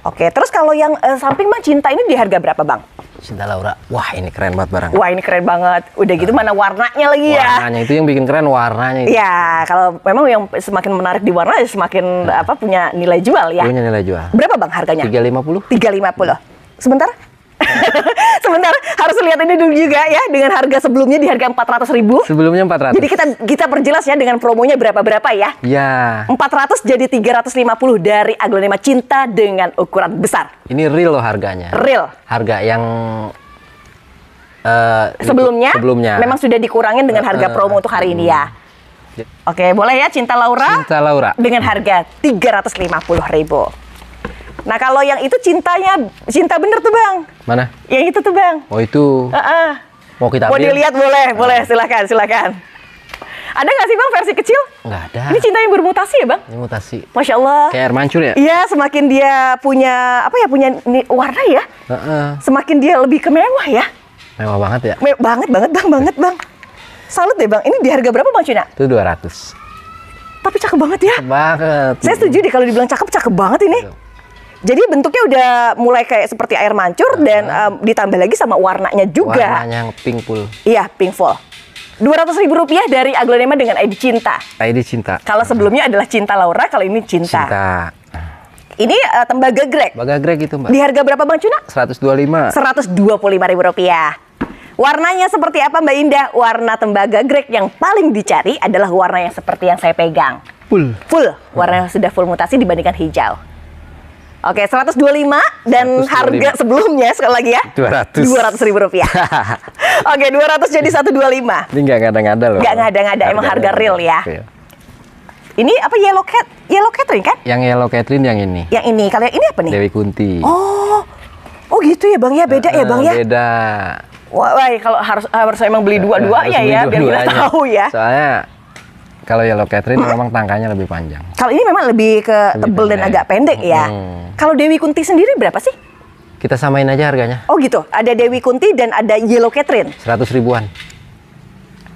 Oke, terus kalau yang uh, samping mah cinta ini di harga berapa, Bang? Cinta Laura. Wah, ini keren banget barang. Wah, ini keren banget. Udah gitu nah. mana warnanya lagi warnanya ya? Warnanya itu yang bikin keren warnanya itu. Ya, kalau memang yang semakin menarik di warna ya semakin nah. apa punya nilai jual ya. Punya nilai jual. Berapa, Bang, harganya? 350. 350. Hmm sebentar Sebentar harus lihat ini dulu juga ya dengan harga sebelumnya di harga empat ratus ribu. Sebelumnya empat ratus. Jadi kita kita perjelas ya dengan promonya berapa-berapa ya. Ya. empat ratus jadi tiga ratus lima puluh dari aglonema cinta dengan ukuran besar. Ini real loh harganya. Real. Harga yang uh, sebelumnya sebelumnya memang sudah dikurangin dengan harga eh, eh. promo uh, untuk hari ini ya. Hmm. Oke, boleh ya Cinta Laura? Cinta Laura. Dengan harga tiga ratus lima puluh ribu. Nah kalau yang itu cintanya cinta bener tuh bang. Mana? Yang itu tuh bang. Oh itu. Uh -uh. Mau kita ambil? Mau dilihat boleh, nah. boleh silakan silakan. Ada nggak sih bang versi kecil? Nggak ada. Ini cinta yang bermutasi ya bang? Ini mutasi. Masya Allah. Kayak air mancur ya? Iya, semakin dia punya apa ya punya warna ya, uh -uh. semakin dia lebih kemewah ya. Mewah banget ya? Mewah banget banget bang, banget bang. Salut deh ya, bang. Ini di harga berapa bang Cina? Itu ratus Tapi cakep banget ya. Cakep banget. Saya setuju deh kalau dibilang cakep, cakep banget ini. Jadi bentuknya udah mulai kayak seperti air mancur uh, dan um, ditambah lagi sama warnanya juga. Warnanya yang pink full. Iya, pink full. Dua ratus ribu rupiah dari aglonema dengan ID Cinta. ID Cinta. Kalau sebelumnya adalah Cinta Laura, kalau ini Cinta. Cinta. Ini uh, tembaga grek. Tembaga grek itu, Mbak. Di harga berapa, Bang Cuna? 125. 125 ribu rupiah. Warnanya seperti apa, Mbak Indah? Warna tembaga grek yang paling dicari adalah warna yang seperti yang saya pegang. Full. Full. Warna yang sudah full mutasi dibandingkan hijau. Oke, 125 dan 125. harga sebelumnya sekali lagi ya. 200. 200 ribu rupiah. Oke, 200 jadi 125. Ini nggak ngada-ngada loh. Nggak ngada-ngada, emang harga real ya. Iya. Ini apa yellow cat? Yellow Catherine kan? Yang yellow Catherine yang ini. Yang ini. Kalian ini apa nih? Dewi Kunti. Oh. Oh gitu ya Bang ya, beda uh, ya ah, Bang ya? Beda. Wah, wah kalau harus harus emang beli dua-duanya ya, dua ya, biar kita tahu ya. Soalnya kalau yellow Catherine hmm. memang tangkanya lebih panjang. Kalau ini memang lebih ke lebih tebel pendek. dan agak pendek ya. Hmm. Kalau Dewi Kunti sendiri berapa sih? Kita samain aja harganya. Oh gitu. Ada Dewi Kunti dan ada Yellow Catherine. Seratus ribuan.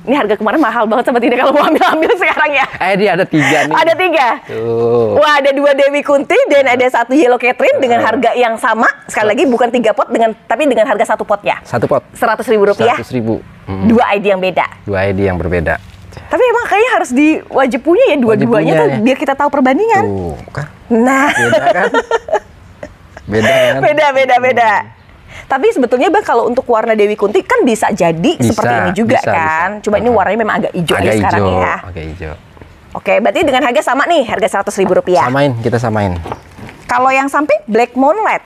Ini harga kemarin mahal banget sama tidak kalau mau ambil-ambil sekarang ya. Eh dia ada tiga nih. Ada tiga. Tuh. Wah ada dua Dewi Kunti dan ada satu Yellow Catherine uh. dengan harga yang sama. Sekali lagi bukan tiga pot dengan tapi dengan harga satu potnya. Satu pot. Seratus ribu rupiah. Seratus ribu. Hmm. Dua ID yang beda. Dua ID yang berbeda. Tapi emang kayaknya harus di ya, wajib punya ya dua-duanya tuh biar kita tahu perbandingan. Tuh, kan. Nah. Beda kan? beda Beda, beda, hmm. beda. Tapi sebetulnya bang kalau untuk warna Dewi Kunti kan bisa jadi bisa, seperti ini juga bisa, kan. Bisa. Cuma ini hmm. warnanya memang agak hijau agak ya hijau, sekarang ya. oke hijau. Oke, berarti dengan harga sama nih, harga seratus ribu rupiah. Samain, kita samain. Kalau yang samping Black Moonlight,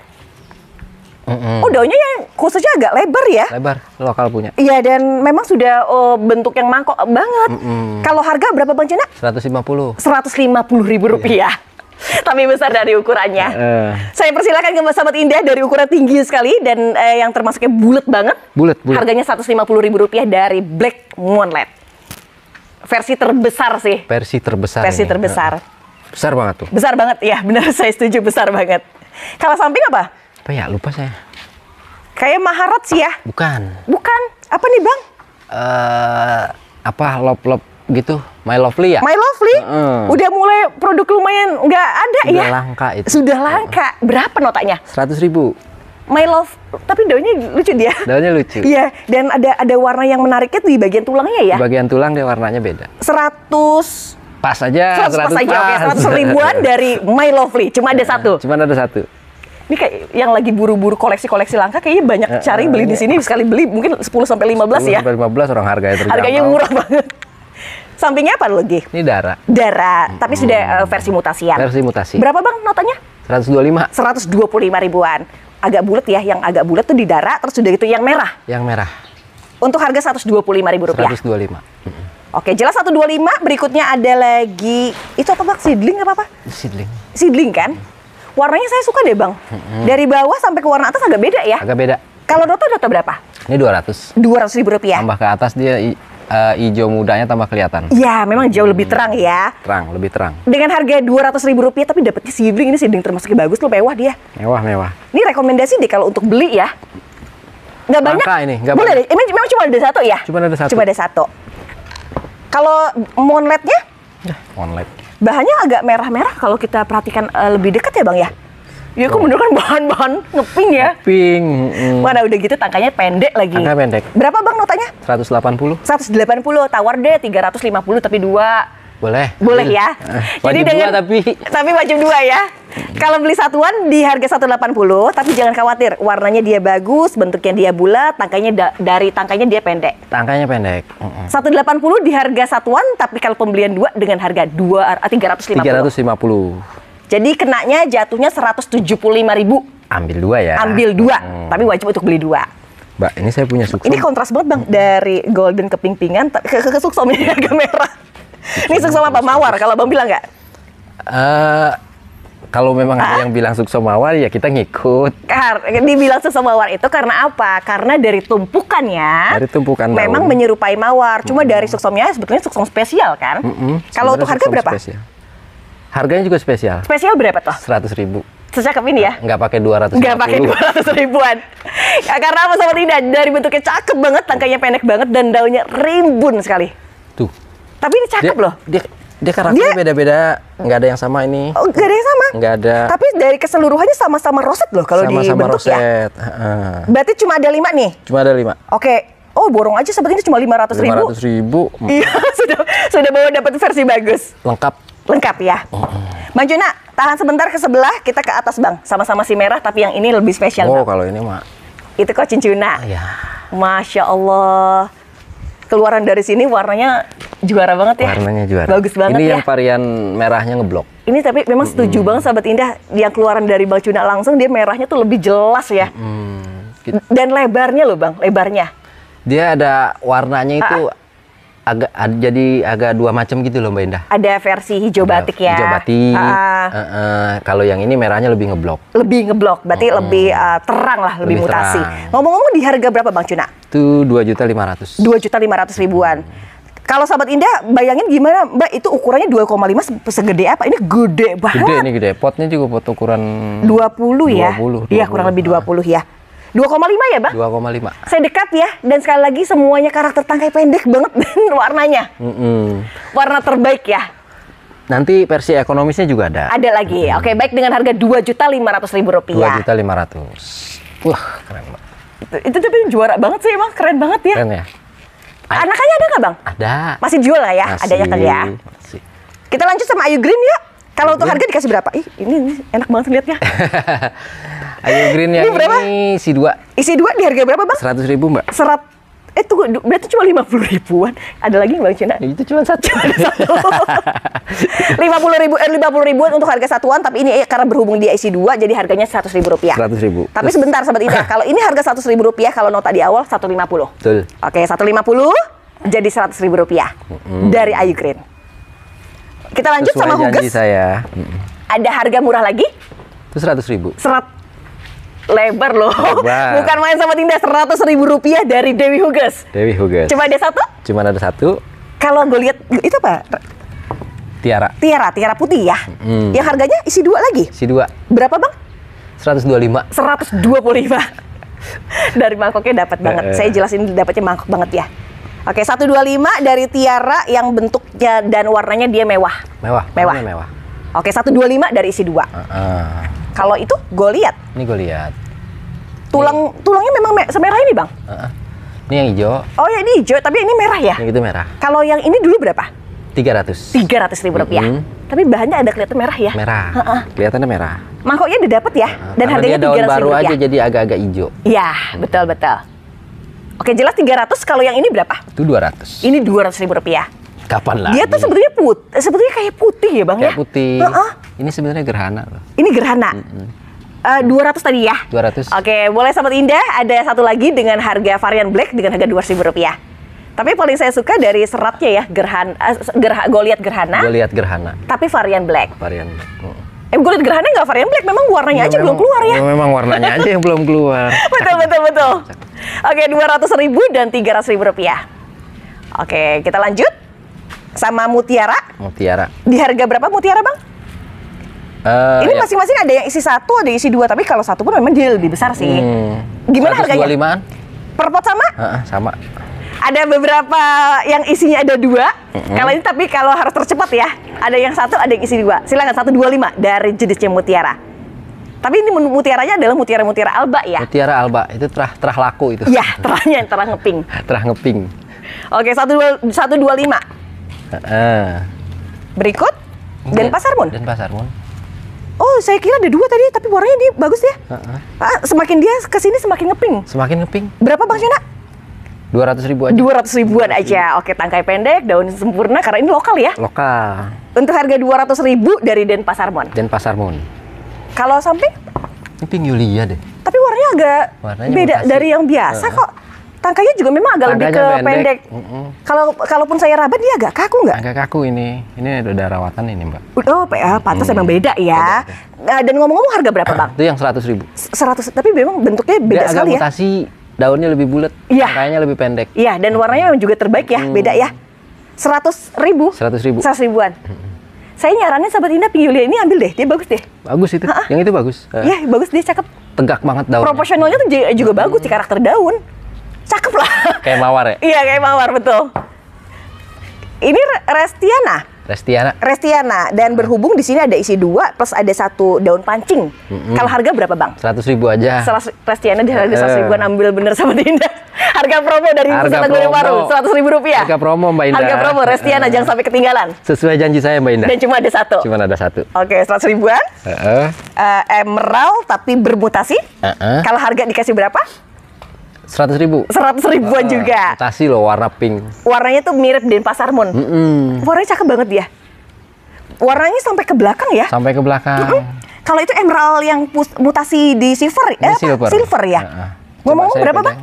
Mm-hmm. Oh daunnya yang khususnya agak lebar ya? Lebar, lokal punya. Iya dan memang sudah oh, bentuk yang mangkok banget. Mm-hmm. Kalau harga berapa bang Cina? lima puluh ribu iya. rupiah. Yeah. Tapi besar dari ukurannya. Uh. Saya persilakan ke Mas Sahabat Indah dari ukuran tinggi sekali dan eh, yang termasuknya bulat banget. Bulat, Harganya seratus lima puluh ribu rupiah dari Black Moonlight. Versi terbesar sih. Versi terbesar. Versi ini. terbesar. Uh. Besar banget tuh. Besar banget, ya benar saya setuju besar banget. Kalau samping apa? apa ya lupa saya kayak maharat sih ya bukan bukan apa nih bang uh, apa lop lop gitu my lovely ya my lovely uh, udah mulai produk lumayan nggak ada sudah ya sudah langka itu sudah langka uh, berapa notanya seratus ribu My Love, tapi daunnya lucu dia. Daunnya lucu. Iya, dan ada ada warna yang menariknya di bagian tulangnya ya. bagian tulang dia warnanya beda. seratus pas aja. seratus pas, aja. ribuan dari My Lovely. Cuma ada iya, satu. Cuma ada satu ini kayak yang lagi buru-buru koleksi-koleksi langka kayaknya banyak ya, cari beli ya. di iya. sini sekali beli mungkin 10 sampai 15 10 ya. 10 sampai 15 orang harganya terjangkau. Harganya murah banget. Sampingnya apa lagi? Ini darah. Darah, hmm. tapi sudah uh, versi ya. Versi mutasi. Berapa Bang notanya? 125. 125 ribuan. Agak bulat ya, yang agak bulat tuh di darah terus sudah itu yang merah. Yang merah. Untuk harga 125 ribu rupiah. 125. lima. Oke, jelas 125, berikutnya ada lagi itu apa Bang? Sidling apa apa? Sidling. Sidling kan? Hmm warnanya saya suka deh bang. Dari bawah sampai ke warna atas agak beda ya. Agak beda. Kalau Dota Dota berapa? Ini dua ratus. Dua ratus ribu rupiah. Tambah ke atas dia uh, hijau mudanya tambah kelihatan. Iya, memang jauh lebih hmm. terang ya. Terang, lebih terang. Dengan harga dua ratus ribu rupiah, tapi dapatnya sidring ini termasuk yang bagus loh, mewah dia. Mewah, mewah. Ini rekomendasi deh kalau untuk beli ya. Nggak banyak. Langka ini, gak Boleh banyak. Deh. Ini memang cuma ada satu ya? Cuma ada satu. Cuma ada satu. Kalau monletnya? Monlet bahannya agak merah-merah kalau kita perhatikan uh, lebih dekat ya bang ya Ya, aku oh. menurutkan bahan-bahan ngeping ya. Ngeping. Mm. Mana udah gitu tangkanya pendek lagi. Tangkanya pendek. Berapa bang notanya? 180. 180, tawar deh 350 tapi dua boleh. Boleh ya. Wajib Jadi dengan, dua tapi. Tapi wajib dua ya. Kalau beli satuan di harga 180, tapi jangan khawatir, warnanya dia bagus, bentuknya dia bulat, tangkainya da dari tangkainya dia pendek. Tangkainya pendek. Mm -mm. 180 di harga satuan, tapi kalau pembelian dua dengan harga 2 350. 350. Jadi nya jatuhnya ribu Ambil dua ya. Ambil dua, -mm. tapi wajib untuk beli dua. Mbak, ini saya punya suksom. Ini kontras banget bang, hmm. dari golden ke pink pingan ke, ke, ke suksomnya ini agak merah. Ini Sukso apa? Mawar kalau Bang bilang nggak? Uh, kalau memang ah? ada yang bilang sukso mawar ya kita ngikut. Kar dibilang sukso mawar itu karena apa? Karena dari tumpukannya. Dari tumpukan Memang daun. menyerupai mawar, cuma mm -hmm. dari suksomnya sebetulnya suksom spesial kan? Mm -hmm. Kalau untuk harga berapa? Spesial. Harganya juga spesial. Spesial berapa tuh? Seratus ribu secakep ini ya? Nggak pakai dua 200 Nggak pakai dua ratus ribuan. ya, karena apa sama tidak? Dari bentuknya cakep banget, tangkainya pendek banget, dan daunnya rimbun sekali. Tapi ini cakep dia, loh. Dia dia karakternya beda-beda, nggak ada yang sama ini. Oh, nggak ada yang sama. Nggak ada. Tapi dari keseluruhannya sama-sama roset loh kalau sama -sama dibentuk ya? roset. ya. Berarti cuma ada lima nih. Cuma ada lima. Oke, okay oh borong aja sebetulnya cuma lima ratus ribu. Lima ribu. Hmm. Iya sudah sudah bawa dapat versi bagus. Lengkap. Lengkap ya. Oh. Bang tahan sebentar ke sebelah, kita ke atas bang. Sama-sama si merah, tapi yang ini lebih spesial. Oh bang. kalau ini mah. Itu kok cincuna. Oh, iya. Masya Allah keluaran dari sini warnanya juara banget ya. Warnanya juara. Bagus banget Ini ya. yang varian merahnya ngeblok. Ini tapi memang setuju mm -hmm. banget sahabat Indah yang keluaran dari Balcuna langsung dia merahnya tuh lebih jelas ya. Mm -hmm. Dan lebarnya loh Bang, lebarnya. Dia ada warnanya itu ah, ah agak ada, jadi agak dua macam gitu loh Mbak Indah. Ada versi hijau ada batik ya. Hijau batik. Uh, uh, uh, kalau yang ini merahnya lebih ngeblok. Lebih ngeblok, berarti uh, lebih uh, terang lah, lebih, lebih mutasi. Ngomong-ngomong di harga berapa Bang Cuna? Itu dua juta lima ratus. Dua juta lima ratus ribuan. Kalau sahabat Indah, bayangin gimana Mbak itu ukurannya 2,5 segede apa? Ini gede banget. Gede ini gede. Potnya juga pot ukuran 20 ya. 20, Iya, kurang lebih 20 ya. 2,5 ya, Bang? 2,5. Saya dekat ya dan sekali lagi semuanya karakter tangkai pendek banget dan warnanya. Mm -mm. Warna terbaik ya. Nanti versi ekonomisnya juga ada. Ada lagi. Mm -hmm. Oke, baik dengan harga dua juta lima ratus ribu rupiah. Dua juta lima ratus. Wah, keren banget. Itu, itu tapi juara banget sih emang, keren banget ya. Keren ya. Anakannya ada nggak bang? Ada. Masih jual lah ya, masih, adanya kali ya. Masih. Kita lanjut sama Ayu Green ya kalau untuk harga dikasih berapa? Ih, ini enak banget lihatnya. Ayo Green ya ini, berapa? ini isi dua. Isi dua di harga berapa bang? Seratus ribu mbak. Serat eh tunggu berarti cuma lima puluh ribuan ada lagi nggak bang Cina ya, itu cuma satu lima puluh ribu eh lima puluh ribuan untuk harga satuan tapi ini eh, karena berhubung dia isi dua jadi harganya seratus ribu rupiah seratus ribu tapi Terus. sebentar sahabat Ida kalau ini harga seratus ribu rupiah kalau nota di awal satu lima puluh oke satu lima puluh jadi seratus ribu rupiah mm dari Ayu Green kita lanjut Sesuai sama Huges. saya. Ada harga murah lagi? Itu seratus ribu. Serat lebar loh. Lebar. Bukan main sama tindak seratus ribu rupiah dari Dewi Huges. Dewi Huges. Cuma ada satu? Cuma ada satu. Kalau gue lihat itu apa? Tiara. Tiara, tiara putih ya. Hmm. Yang harganya isi dua lagi. Isi dua. Berapa bang? Seratus Seratus dua dua lima. puluh lima. dari mangkoknya dapat banget. Eh. Saya jelasin dapatnya mangkok banget ya. Oke, 125 dari Tiara yang bentuknya dan warnanya dia mewah. Mewah. Mewah. mewah. Oke, 125 dari isi dua. Uh, uh. Kalau itu gue lihat. Ini gue lihat. Tulang ini. tulangnya memang me semerah ini, Bang? Uh, uh. Ini yang hijau. Oh, ya ini hijau, tapi ini merah ya? Ini itu merah. Kalau yang ini dulu berapa? Tiga ratus. Tiga ratus ribu rupiah. Mm -hmm. Tapi bahannya ada kelihatan merah ya? Merah. Uh -uh. Kelihatannya merah. Mangkoknya udah dapet ya? Uh -uh. Dan Karena harganya dia daun baru rupiah. aja jadi agak-agak hijau. Iya, betul-betul. Oke, jelas 300. Kalau yang ini berapa? Itu 200. Ini 200 ribu rupiah. Kapan lah? Dia tuh sebetulnya put, sebetulnya kayak putih ya bang ya? kayak ya. putih. Uh -uh. Ini sebenarnya gerhana loh. Ini gerhana. Mm -hmm. Uh, 200 tadi ya? 200. Oke, boleh sahabat Indah, ada satu lagi dengan harga varian black dengan harga 200 ribu rupiah. Tapi paling saya suka dari seratnya ya, gerhan, uh, gerha, Goliat Gerhana. Goliat Gerhana. Tapi varian black. Varian black. Oh eh kulit gerhana nggak varian black memang warnanya ya, aja memang, belum keluar ya memang warnanya aja yang belum keluar betul betul betul oke dua ratus ribu dan tiga ratus ribu rupiah oke kita lanjut sama mutiara mutiara di harga berapa mutiara bang Uh, ini masing ya. masing-masing ada yang isi satu, ada yang isi dua. Tapi kalau satu pun memang dia lebih besar sih. Hmm, Gimana harganya? Per pot sama? uh, sama. Ada beberapa yang isinya ada dua. Mm-hmm. Kalau ini tapi kalau harus tercepat ya. Ada yang satu, ada yang isi dua. Silakan satu dua lima dari jenisnya mutiara. Tapi ini mutiaranya adalah mutiara-mutiara alba ya. Mutiara alba itu terah terah laku itu. Ya, terahnya terah ngeping. terah ngeping. Oke, satu dua satu dua lima. Berikut dan iya, pasar mun. Dan pasar mun. Oh, saya kira ada dua tadi, tapi warnanya ini bagus ya. Uh-uh. Ah, semakin dia kesini semakin ngeping. Semakin ngeping. Berapa Bang Cina? dua ratus ribuan dua ratus ribuan aja. Oke, tangkai pendek, daun sempurna karena ini lokal ya. Lokal. Untuk harga dua ratus ribu dari Denpasar Mon. Denpasar Mon. Kalau samping? Ini pink Yulia deh. Tapi warnanya agak warnanya beda makasih. dari yang biasa uh kok. Tangkainya juga memang agak Tangkanya lebih ke pendek. Kalau Uh -uh. Kalau kalaupun saya rabat dia agak kaku nggak? Agak kaku ini. Ini udah rawatan ini mbak. Oh, PA pantas hmm. emang beda ya. Beda, beda. Nah, dan ngomong-ngomong harga berapa bang? Itu yang seratus ribu. seratus tapi memang bentuknya beda Dia sekali agak ya. mutasi daunnya lebih bulat, ya. kayaknya lebih pendek. Iya, dan warnanya memang juga terbaik ya, hmm. beda ya. Seratus ribu. Seratus ribu. Seratus ribuan. Saya nyarannya, sahabat Indah Pingulia ini ambil deh, dia bagus deh. Bagus itu, Ha-ha. yang itu bagus. Eh. Iya, bagus dia cakep. Tegak banget daun. Proporsionalnya tuh juga hmm. bagus di karakter daun. Cakep lah. Kayak mawar ya? Iya, kayak mawar, betul. Ini Restiana. Restiana. Restiana dan hmm. berhubung di sini ada isi dua plus ada satu daun pancing. Mm-hmm. Kalau harga berapa bang? Seratus ribu aja. Selas, Restiana di harga seratus ribuan eh. ambil bener sama Dinda. harga promo dari Pusat Gunung Baru seratus ribu rupiah. Harga promo Mbak Indah. Harga promo Restiana uh, jangan sampai ketinggalan. Sesuai janji saya Mbak Indah. Dan cuma ada satu. Cuma ada satu. Oke seratus ribuan. Uh-uh. Uh, emerald tapi bermutasi. Uh-uh. Kalau harga dikasih berapa? Seratus ribu. Seratus ribuan uh, juga. tasi loh warna pink. Warnanya tuh mirip Denpasar Moon. Mm -hmm. Warnanya cakep banget dia. Warnanya sampai ke belakang ya. Sampai ke belakang. Mm -hmm. Kalau itu emerald yang mutasi di silver, eh, ini eh, silver. silver ya. Uh -uh. ngomong berapa bang?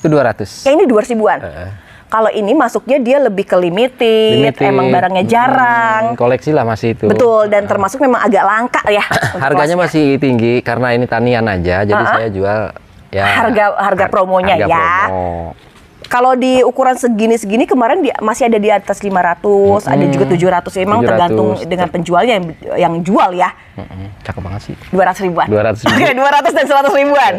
Itu dua ratus. Kayak ini dua ribuan. Uh eh, -huh. Eh. Kalau ini masuknya dia lebih ke limited, limited. emang barangnya jarang. Hmm, koleksi lah masih itu. Betul dan ah. termasuk memang agak langka ya. Harganya masih tinggi karena ini tanian aja, jadi uh ah, -huh. saya jual ya, harga harga har promonya harga ya. Promo. Kalau di ukuran segini-segini kemarin di, masih ada di atas 500, hmm. ada juga 700. ya Memang tergantung dengan penjualnya yang, yang jual ya. Hmm, cakep banget sih. 200 ribuan. 200 ribuan. Oke, okay, 200 dan 100 ribuan.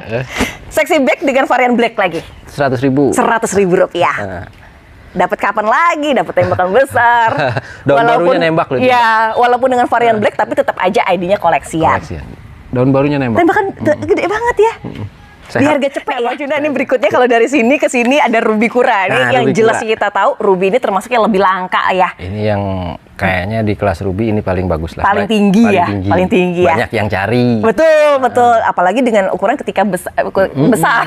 Sexy bag dengan varian black lagi. 100 ribu. 100 ribu rupiah. Uh dapat kapan lagi, dapat tembakan besar. Daun walaupun, barunya nembak loh. Iya, walaupun dengan varian black tapi tetap aja ID-nya koleksian. Ya. koleksian. Ya. Daun barunya nembak. Tembakan mm. -mm. gede banget ya. Mm Mm sehat. Biar gak cepet ya. Nah, Juna ini berikutnya kalau dari sini ke sini ada ruby kura. Ini nah, yang ruby jelas kura. kita tahu ruby ini termasuk yang lebih langka ya. Ini yang kayaknya di kelas ruby ini paling bagus lah. Paling tinggi paling ya. Tinggi. Paling tinggi ya. Banyak ya. yang cari. Betul, nah. betul. Apalagi dengan ukuran ketika besar. Eh, mm -mm. besar.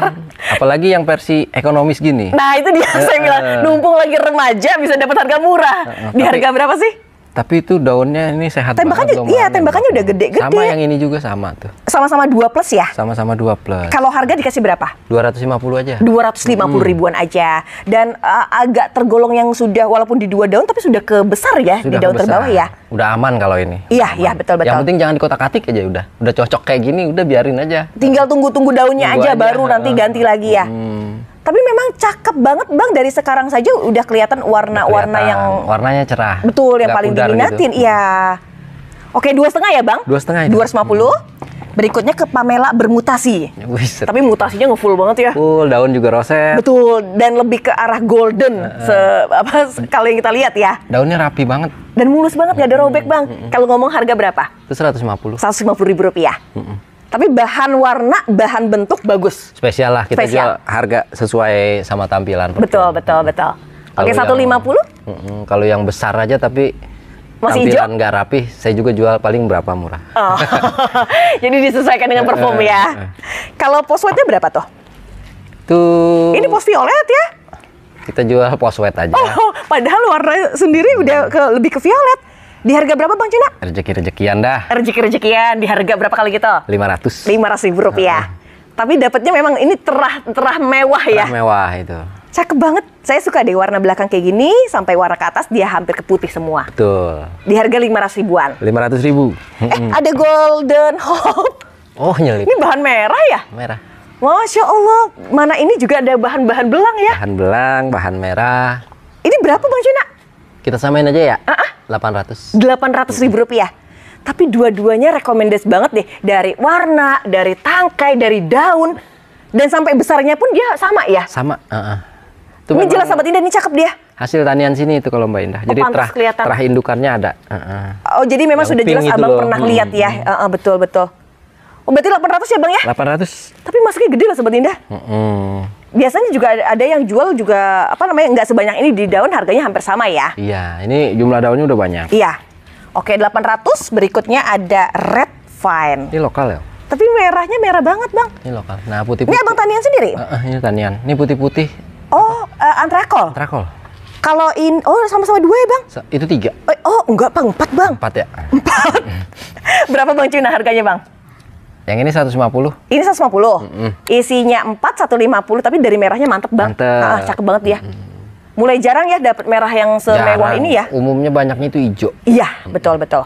Apalagi yang versi ekonomis gini. Nah, itu dia saya bilang numpung lagi remaja bisa dapat harga murah. Di harga berapa sih? Tapi itu daunnya ini sehat tembakannya, banget. Iya, tembakannya udah gede-gede. Sama yang ini juga sama tuh. Sama-sama 2 plus ya? Sama-sama 2 plus. Kalau harga dikasih berapa? 250 aja. 250 hmm. ribuan aja. Dan uh, agak tergolong yang sudah walaupun di dua daun tapi sudah kebesar ya sudah di daun kebesar. terbawah ya. Udah aman kalau ini. Iya, iya betul betul. Yang penting jangan dikotak-atik aja udah. Udah cocok kayak gini udah biarin aja. Tinggal tunggu-tunggu daunnya tunggu aja, aja baru nanti ganti lagi ya. Hmm. Tapi memang cakep banget Bang dari sekarang saja udah kelihatan warna-warna yang warnanya cerah. Betul, yang paling diminatin. Gitu. Iya. Gitu. Oke, dua setengah ya bang? Dua setengah. Dua ratus lima puluh. Berikutnya ke Pamela bermutasi. Wih, Tapi mutasinya ngeful banget ya. Full, daun juga roset. Betul, dan lebih ke arah golden. Uh, se apa kalau yang kita lihat ya. Daunnya rapi banget. Dan mulus banget, nggak mm ada robek bang. Mm -hmm. Kalau ngomong harga berapa? Itu lima puluh ribu rupiah. Mm -hmm. Tapi bahan warna, bahan bentuk bagus. Spesial lah kita Spesial. juga harga sesuai sama tampilan. Betul, betul, betul. Oke, satu lima puluh. Kalau yang besar aja tapi masih tampilan nggak rapi, saya juga jual paling berapa murah. Oh. Jadi disesuaikan dengan perform ya. Eh, eh, eh. Kalau post white berapa toh? Tuh. Ini pos violet ya? Kita jual post white aja. Oh, padahal warna sendiri udah ke, lebih ke violet. Di harga berapa Bang Cina? Rezeki-rezekian dah. Rezeki-rezekian. Di harga berapa kali gitu? 500. 500 ribu rupiah. uh Tapi dapatnya memang ini terah terah mewah terah ya. Terah mewah itu. Cakep banget. Saya suka deh warna belakang kayak gini sampai warna ke atas dia hampir ke putih semua. Betul. Di harga 500 ribuan. 500 ribu. Eh, ada golden hope. Oh, nyelip. Ini bahan merah ya? Merah. Masya Allah, mana ini juga ada bahan-bahan belang ya? Bahan belang, bahan merah. Ini berapa Bang Cina? Kita samain aja ya. Delapan ratus. Delapan ratus ribu rupiah. Tapi dua-duanya rekomendes banget deh. Dari warna, dari tangkai, dari daun, dan sampai besarnya pun dia sama ya. Sama. Uh -uh. Itu ini jelas sahabat indah, ini cakep dia. Hasil tanian sini itu kalau Mbak Indah. Oh, jadi terah, terah indukannya ada. Uh -uh. Oh jadi memang yang sudah jelas abang loh. pernah hmm. lihat ya. Uh -uh, betul betul. Oh berarti 800 ya bang ya? 800. Tapi masuknya gede loh sobat Indah. Uh-uh biasanya juga ada yang jual juga apa namanya nggak sebanyak ini di daun harganya hampir sama ya? Iya, ini jumlah daunnya udah banyak. Iya. Oke, 800 berikutnya ada red vine. Ini lokal ya? Tapi merahnya merah banget, Bang. Ini lokal. Nah, putih-putih. Ini Abang tanian sendiri? Uh, uh, ini tanian. Ini putih-putih. Oh, uh, eh, antrakol. Antrakol. Kalau in oh sama-sama dua ya, Bang? itu tiga. Oh, oh, enggak, Bang. Empat, Bang. Empat ya? Empat. Berapa Bang Cina harganya, Bang? Yang ini 150. Ini 150. Mm -hmm. Isinya 4 150 tapi dari merahnya mantep banget. Ah, cakep banget ya. Mm -hmm. Mulai jarang ya dapat merah yang semewah jarang. ini ya. Umumnya banyaknya itu hijau. Iya, mm -hmm. betul betul.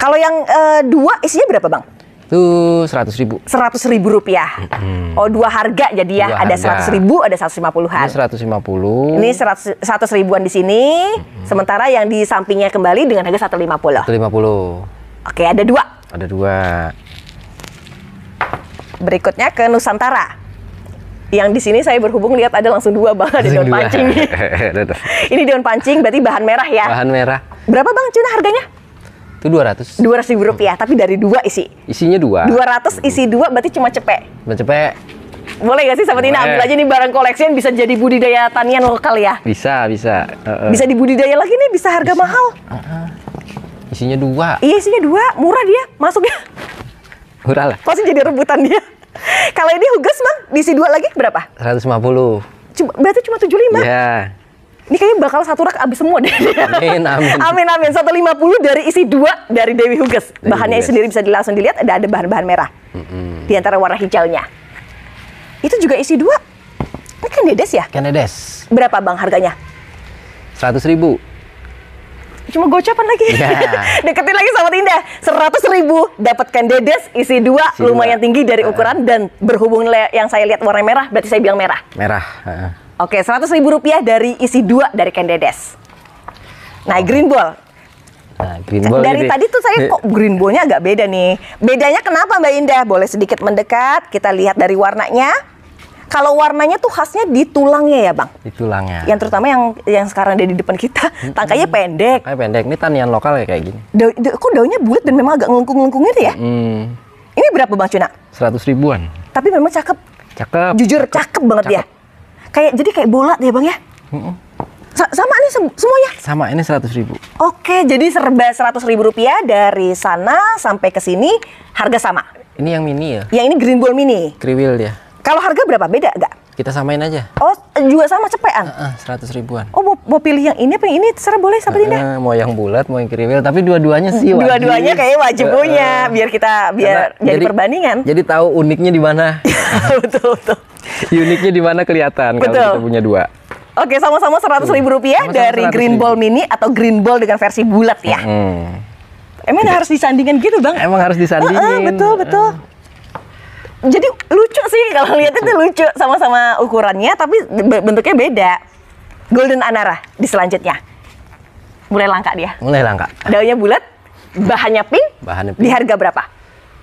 Kalau yang uh, dua isinya berapa, Bang? Tuh seratus ribu. Seratus ribu rupiah. Mm hmm. Oh dua harga jadi ya. ada seratus ribu, ada 150 lima 150. Ini seratus lima Ini seratus seratus ribuan di sini. Mm hmm. Sementara yang di sampingnya kembali dengan harga satu lima puluh. Satu Oke ada dua. Ada dua. Berikutnya ke Nusantara. Yang di sini saya berhubung lihat ada langsung dua bang ada daun pancing. ini daun pancing berarti bahan merah ya. Bahan merah. Berapa bang Cina harganya? Itu 200. 200 ribu rupiah, tapi dari dua isi. Isinya dua. 200 isi dua berarti cuma cepek. Cuma cepek. Boleh gak sih sama Tina ambil aja nih barang koleksian bisa jadi budidaya tanian lokal ya? Bisa, bisa. Bisa dibudidaya lagi nih, bisa harga mahal. Isinya dua. Iya isinya dua, murah dia masuknya. Murah lah. Pasti jadi rebutan dia. Kalau ini hugas bang, diisi dua lagi berapa? 150. Cuma, berarti cuma 75? Iya. Yeah. Ini kayaknya bakal satu rak habis semua deh. Amin, amin. amin, amin. 150 dari isi dua dari Dewi Hugas. Bahannya Huges. sendiri bisa langsung dilihat ada ada bahan-bahan merah. Mm -hmm. Di antara warna hijaunya. Itu juga isi dua. Ini kan dedes ya? Kan dedes. Berapa bang harganya? 100 ribu cuma gocapan lagi. Yeah. Deketin lagi sama Indah. Seratus ribu dapatkan dedes isi dua isi lumayan tinggi dari ukuran uh. dan berhubung yang saya lihat warna merah berarti saya bilang merah. Merah. Uh. Oke, seratus ribu rupiah dari isi dua dari kendedes Dedes. Nah, oh. green ball. Nah, green ball dari jadi... tadi tuh saya kok green ballnya agak beda nih. Bedanya kenapa Mbak Indah? Boleh sedikit mendekat, kita lihat dari warnanya. Kalau warnanya tuh khasnya di tulangnya ya, Bang? Di tulangnya. Yang terutama yang yang sekarang ada di depan kita, hmm, tangkainya pendek. Tangkainya pendek. Ini tanian lokal ya kayak gini. Da da kok daunnya bulat dan memang agak ngelengkung-ngelengkung itu ya? Hmm. Ini berapa, Bang Cuna? Seratus ribuan. Tapi memang cakep. Cakep. Jujur cakep, cakep banget ya. cakep. ya. Kayak jadi kayak bola ya Bang ya? Hmm. Sa sama ini sem semuanya? Sama, ini seratus ribu. Oke, jadi serba seratus ribu rupiah dari sana sampai ke sini harga sama? Ini yang mini ya? Yang ini green ball mini? Green Kriwil ya. Kalau harga berapa? Beda nggak? Kita samain aja. Oh, juga sama cepetan. Seratus uh, uh, ribuan. Oh, mau, mau pilih yang ini apa yang ini? Terserah boleh sampai Dinda. Uh, mau yang bulat, mau yang kriwil, tapi dua-duanya sih wajib. Dua-duanya kayak wajib uh, punya, biar kita biar Karena jadi, perbandingan. Jadi tahu uniknya di mana. betul, betul. uniknya di mana kelihatan betul. kalau kita punya dua. Oke, sama-sama seratus ribu hmm. rupiah sama -sama dari Green Ball Mini atau Green Ball dengan versi bulat ya. Hmm. Emang Tidak. harus disandingin gitu bang? Emang harus disandingin. Uh, uh, betul betul. Uh jadi lucu sih kalau lihat itu lucu sama-sama ukurannya tapi bentuknya beda. Golden Anara di selanjutnya. Mulai langka dia. Mulai langka. Daunnya bulat, bahannya pink. Bahannya pink. Di harga berapa?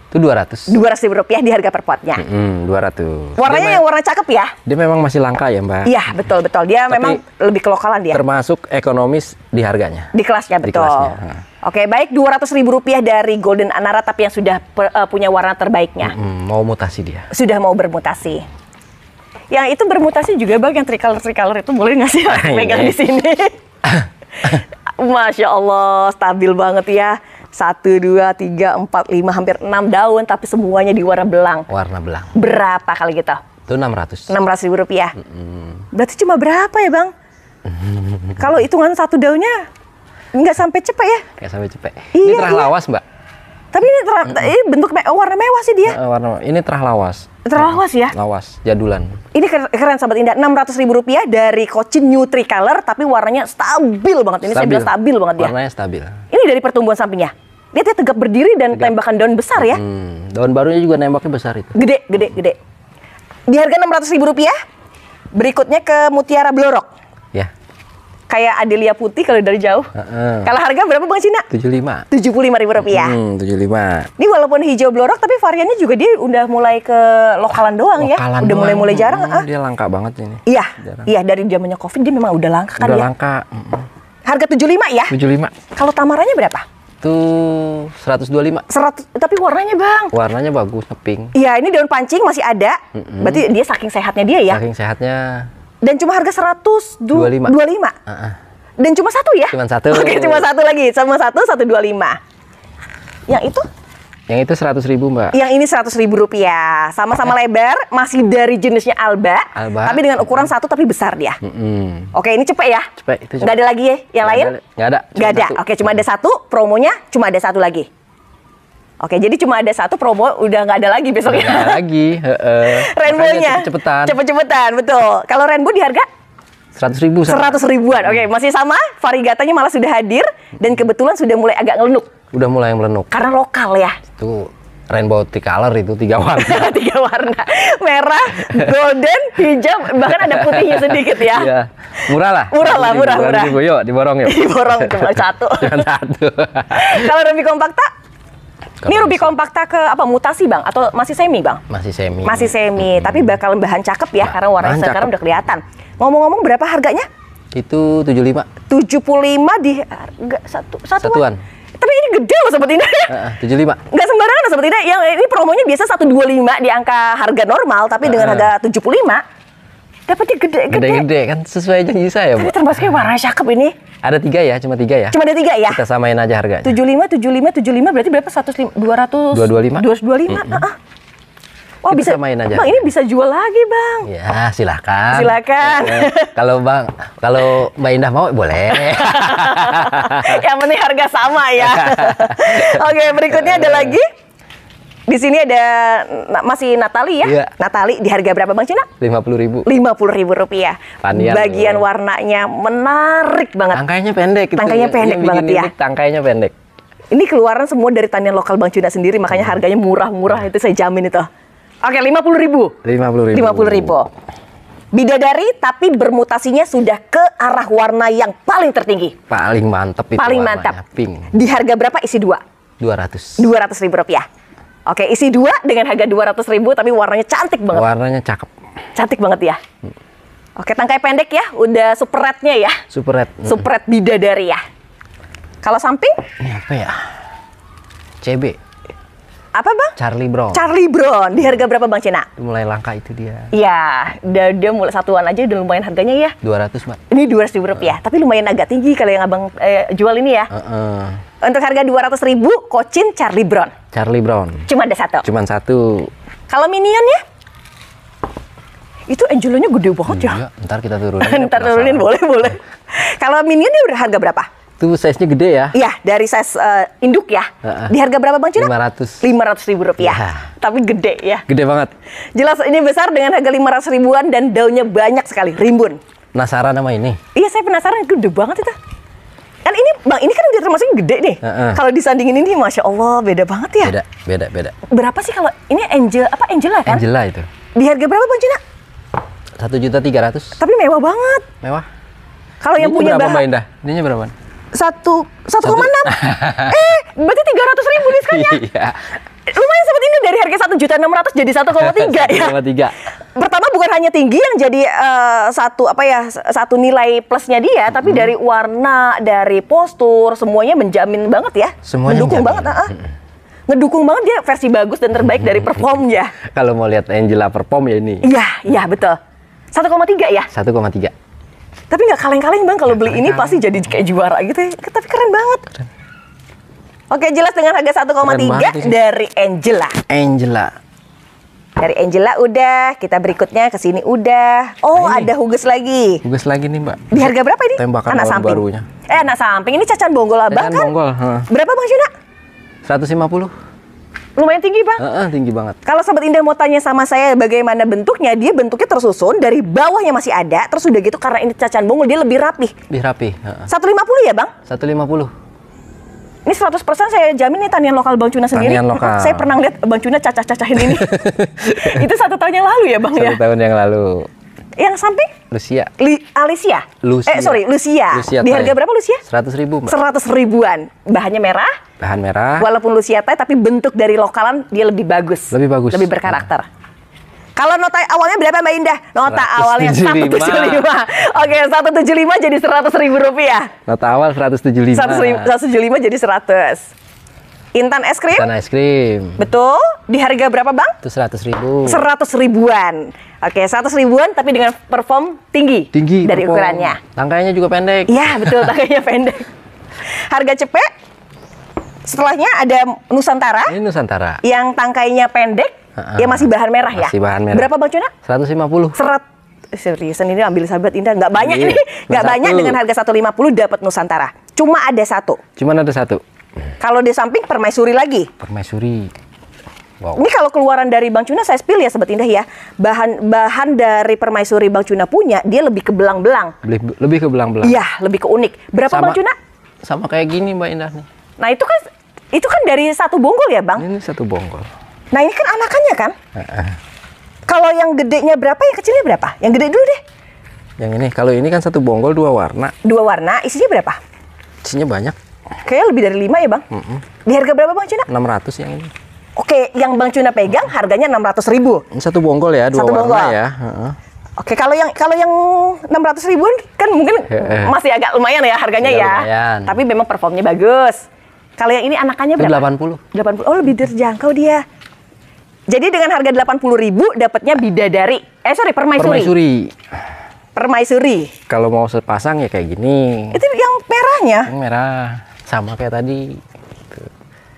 Itu 200. 200 ribu rupiah di harga per potnya. Mm -hmm, 200. Warnanya yang warna cakep ya? Dia memang masih langka ya Mbak? Iya, betul-betul. Dia Tapi memang lebih kelokalan dia. Termasuk ekonomis di harganya. Di kelasnya, betul. Di kelasnya. Oke, baik dua ratus ribu rupiah dari Golden Anara tapi yang sudah per, uh, eh, punya warna terbaiknya. Mm, mau mutasi dia. Sudah mau bermutasi. Yang itu bermutasi juga Bang yang tricolor tricolor itu boleh nggak sih iya. pegang di sini? Masya Allah, stabil banget ya. Satu, dua, tiga, empat, lima, hampir enam daun, tapi semuanya di warna belang. Warna belang. Berapa kali gitu? Itu enam ratus. Enam ratus ribu rupiah. Mm -hmm. Berarti cuma berapa ya bang? Kalau hitungan satu daunnya nggak sampai cepet ya? Nggak sampai cepet. Iya, ini terah iya. lawas mbak. Tapi ini terah, ini bentuk me warna mewah sih dia. Nah, warna ini terah lawas. Terah lawas ya? Lawas, jadulan. Ini keren keren sahabat indah. Enam ratus ribu rupiah dari Cochin Nutri Color, tapi warnanya stabil banget. Ini stabil. saya bilang stabil banget dia. Warnanya stabil. Ini dari pertumbuhan sampingnya. Lihat dia tegap berdiri dan tegap. tembakan daun besar ya. Hmm, daun barunya juga nembaknya besar itu. Gede, gede, gede. Di harga enam ratus ribu rupiah. Berikutnya ke Mutiara Blorok. Ya kayak Adelia Putih kalau dari jauh. Uh-uh. Kalau harga berapa Bang Cina? 75. 75 ribu rupiah. Hmm, 75. Ini walaupun hijau blorok tapi variannya juga dia udah mulai ke lokalan doang ya. lokalan ya. Doang. Udah mulai-mulai jarang, hmm, ah. Dia langka banget ini. Iya. Jarang. Iya, dari zamannya Covid dia memang udah langka kan ya. udah langka. Hmm. Harga 75 ya? 75. Kalau tamaranya berapa? Tuh 125. 100 tapi warnanya, Bang. Warnanya bagus, pink. Iya, ini daun pancing masih ada. Mm-hmm. Berarti dia saking sehatnya dia ya. Saking sehatnya dan cuma harga 125. 25. Dua Uh -uh. Dan cuma satu ya? Cuma satu. Oke, cuma satu lagi. Sama satu, satu dua lima. Yang itu? Yang itu seratus ribu mbak. Yang ini seratus ribu rupiah. Sama-sama lebar, masih dari jenisnya alba. Alba. Tapi dengan ukuran satu tapi besar dia. Mm-hmm. Oke, ini cepet ya? Cepet. Itu cepet. Gak ada lagi ya? Yang gak lain? Ada, gak ada. Cuma gak ada. Oke, cuma ada satu. Promonya cuma ada satu lagi. Oke, jadi cuma ada satu promo, udah nggak ada lagi besoknya. Nggak ada lagi. Rainbow-nya. Cepet-cepetan. Cepet-cepetan, betul. Kalau Rainbow di harga? Seratus ribu. Seratus ribuan, oke. Okay, hmm. masih sama, Varigatanya malah sudah hadir, dan kebetulan sudah mulai agak ngelenuk. Udah mulai ngelenuk. Karena lokal ya? Itu rainbow color itu tiga warna. tiga warna. Merah, golden, hijau, bahkan ada putihnya sedikit ya. Iya. Murah lah. Murah lah, murah, murah. di yuk, diborong yuk. diborong cuma satu. cuma satu. Kalau lebih kompak tak? ini Ruby kompakta ke apa mutasi bang atau masih semi bang? Masih semi. Masih semi, hmm. tapi bakal bahan cakep ya nah, karena warnanya sekarang cakep. udah kelihatan. Ngomong-ngomong berapa harganya? Itu 75. 75 di harga satu satuan. satuan. Tapi ini gede loh seperti ini. Uh, 75. Enggak sembarangan loh seperti Indah. Yang ini promonya biasa 125 di angka harga normal tapi uh, dengan harga 75 Dapatnya gede-gede. Gede-gede kan sesuai janji saya. Tapi termasuknya warna cakep ini. Ada tiga ya, cuma tiga ya. Cuma ada tiga ya. Kita samain aja harganya. Tujuh lima, tujuh lima, tujuh lima berarti berapa? Seratus lima, dua ratus. Dua dua lima. Dua dua lima. Oh Kita bisa main aja. Bang ini bisa jual lagi bang. Ya silakan. Silakan. Eh, kalau bang, kalau Mbak Indah mau boleh. Yang penting harga sama ya. Oke berikutnya ada eh. lagi. Di sini ada masih Natali ya. Iya. Natali di harga berapa Bang Cina? puluh ribu. puluh ribu rupiah. Panian, Bagian ya. warnanya menarik banget. Tangkainya pendek. Gitu. Tangkainya ya. pendek iya, banget ya. Tangkainya pendek. Ini keluaran semua dari tanian lokal Bang Cina sendiri, makanya hmm. harganya murah-murah iya. itu saya jamin itu. Oke, lima puluh ribu. Lima puluh ribu. Lima puluh ribu. Bidadari tapi bermutasinya sudah ke arah warna yang paling tertinggi. Paling mantep itu Paling mantap. Pink. Di harga berapa isi dua? Dua ratus. Dua ratus ribu rupiah. Oke, isi dua dengan harga dua ratus ribu tapi warnanya cantik banget. Warnanya cakep. Cantik banget ya. Hmm. Oke, tangkai pendek ya, udah super rednya ya. Super red. Hmm. red bidadari ya. Kalau samping? Ini apa ya? CB apa bang? Charlie Brown. Charlie Brown di harga berapa bang Cina? Mulai langka itu dia. Iya, dia, dia mulai satuan aja udah lumayan harganya ya. 200 mbak. Ini 200 ribu rupiah, uh. tapi lumayan agak tinggi kalau yang abang eh, jual ini ya. Uh -uh. Untuk harga 200 ribu, kocin Charlie Brown. Charlie Brown. Cuma ada satu. Cuma satu. Kalau minion ya? Itu Angelonya gede banget ya. iya, ya. Ntar kita turunin. Ya, ntar turunin boleh boleh. Kalau minion ini harga berapa? Itu size-nya gede ya? Iya, dari size uh, induk ya. Uh, uh. Di harga berapa Bang Cina? 500. 500 ribu rupiah. Yeah. Tapi gede ya. Gede banget. Jelas ini besar dengan harga 500 ribuan dan daunnya banyak sekali, rimbun. Penasaran sama ini? Iya, saya penasaran. Gede banget itu. Kan ini Bang, ini kan dia termasuk gede nih. Uh, uh. Kalau disandingin ini Masya Allah beda banget ya. Beda, beda, beda. Berapa sih kalau ini Angel apa Angela kan? Angela itu. Di harga berapa Bang Cina? Satu juta tiga ratus. Tapi mewah banget. Mewah. Kalau yang punya berapa bahan... Mbak Indah? Ini berapa? satu satu koma enam eh berarti tiga ratus ribu diskonnya iya. lumayan sempat ini dari harga satu juta enam ratus jadi satu koma tiga ya satu koma tiga pertama bukan hanya tinggi yang jadi uh, satu apa ya satu nilai plusnya dia tapi mm-hmm. dari warna dari postur semuanya menjamin banget ya semuanya mendukung jamin. banget uh -uh. ngedukung banget dia versi bagus dan terbaik dari mm-hmm. perform ya Kalau mau lihat Angela perform ya ini. Iya, iya betul. 1,3 ya? 1,3. Tapi nggak kaleng-kaleng bang kalau beli ini pasti jadi kayak juara gitu ya. Tapi keren banget. Keren. Oke, jelas dengan harga 1,3 dari Angela. Angela. Dari Angela udah, kita berikutnya ke sini udah. Oh, ini. ada Hugus lagi. Hugus lagi nih, Mbak. Di harga berapa ini? Tembakan anak samping. barunya. Eh, anak samping ini cacan bonggol abang kan? Bonggol. Huh. Berapa Bang Syuna? 150. Lumayan tinggi bang. Uh, uh, tinggi banget. Kalau sobat indah mau tanya sama saya bagaimana bentuknya, dia bentuknya tersusun dari bawahnya masih ada, terus udah gitu karena ini cacahan bungul dia lebih rapi. Lebih rapi. Satu lima puluh ya bang? Satu lima puluh. Ini 100% saya jamin nih tanian lokal Bang Cuna sendiri. Tanian lokal. Saya pernah lihat Bang Cuna cacah-cacahin ini. Itu satu tahun yang lalu ya Bang satu ya? Satu tahun yang lalu. Yang samping? Lucia. Li Alicia? Lucia. Eh sorry, Lucia. Lucia Di harga berapa Lucia? 100 ribu. Mbak. 100 ribuan. Bahannya merah? Bahan merah. Walaupun Lucia Thai, tapi bentuk dari lokalan dia lebih bagus. Lebih bagus. Lebih berkarakter. Nah. Kalau nota awalnya berapa Mbak Indah? Nota 175. awalnya 175. Oke, 175 jadi 100 ribu rupiah. Nota awal 175. 175 jadi 100. Intan Es Krim? Intan Es Krim. Betul. Di harga berapa bang? Itu seratus ribu. Seratus ribuan. Oke, seratus ribuan tapi dengan perform tinggi. Tinggi. Dari perform. ukurannya. Tangkainya juga pendek. Iya betul, tangkainya pendek. Harga cepet? Setelahnya ada Nusantara. Ini Nusantara. Yang tangkainya pendek, Uh, ya masih bahan merah masih ya? Masih bahan merah. Berapa Bang Cuna? puluh. Serat eh, seriusan ini ambil sahabat Indah nggak banyak iya, ini nggak banyak dengan harga 150 dapat Nusantara. Cuma ada satu. Cuma ada satu. Kalau di samping permaisuri lagi. Permaisuri. Wow. Ini kalau keluaran dari Bang Cuna saya pilih ya Sobat Indah ya. Bahan bahan dari permaisuri Bang Cuna punya dia lebih ke belang-belang. Lebih, lebih ke belang-belang. Iya, lebih ke unik. Berapa sama, Bang Cuna? Sama kayak gini Mbak Indah nih. Nah, itu kan itu kan dari satu bonggol ya, Bang? Ini satu bonggol. Nah, ini kan anakannya kan? Kalau yang gedenya berapa, yang kecilnya berapa? Yang gede dulu deh. Yang ini, kalau ini kan satu bonggol dua warna. Dua warna, isinya berapa? Isinya banyak. Kayaknya lebih dari 5 ya bang. Mm -hmm. Di harga berapa bang Cuna? 600 yang ini. Oke, yang Bang Cuna pegang harganya enam ratus ribu. Satu bonggol ya, dua Satu warna bonggol. ya. Uh-huh. Oke, kalau yang kalau yang enam ratus ribuan kan mungkin masih agak lumayan ya harganya ya. ya. Lumayan. Tapi memang performnya bagus. Kalau yang ini anakannya berapa? Delapan puluh. Oh, lebih terjangkau dia. Jadi dengan harga delapan puluh ribu dapatnya bidadari. Eh sorry, permaisuri. Permaisuri. Permaisuri. Kalau mau sepasang ya kayak gini. Itu yang merahnya. Yang merah sama kayak tadi gitu.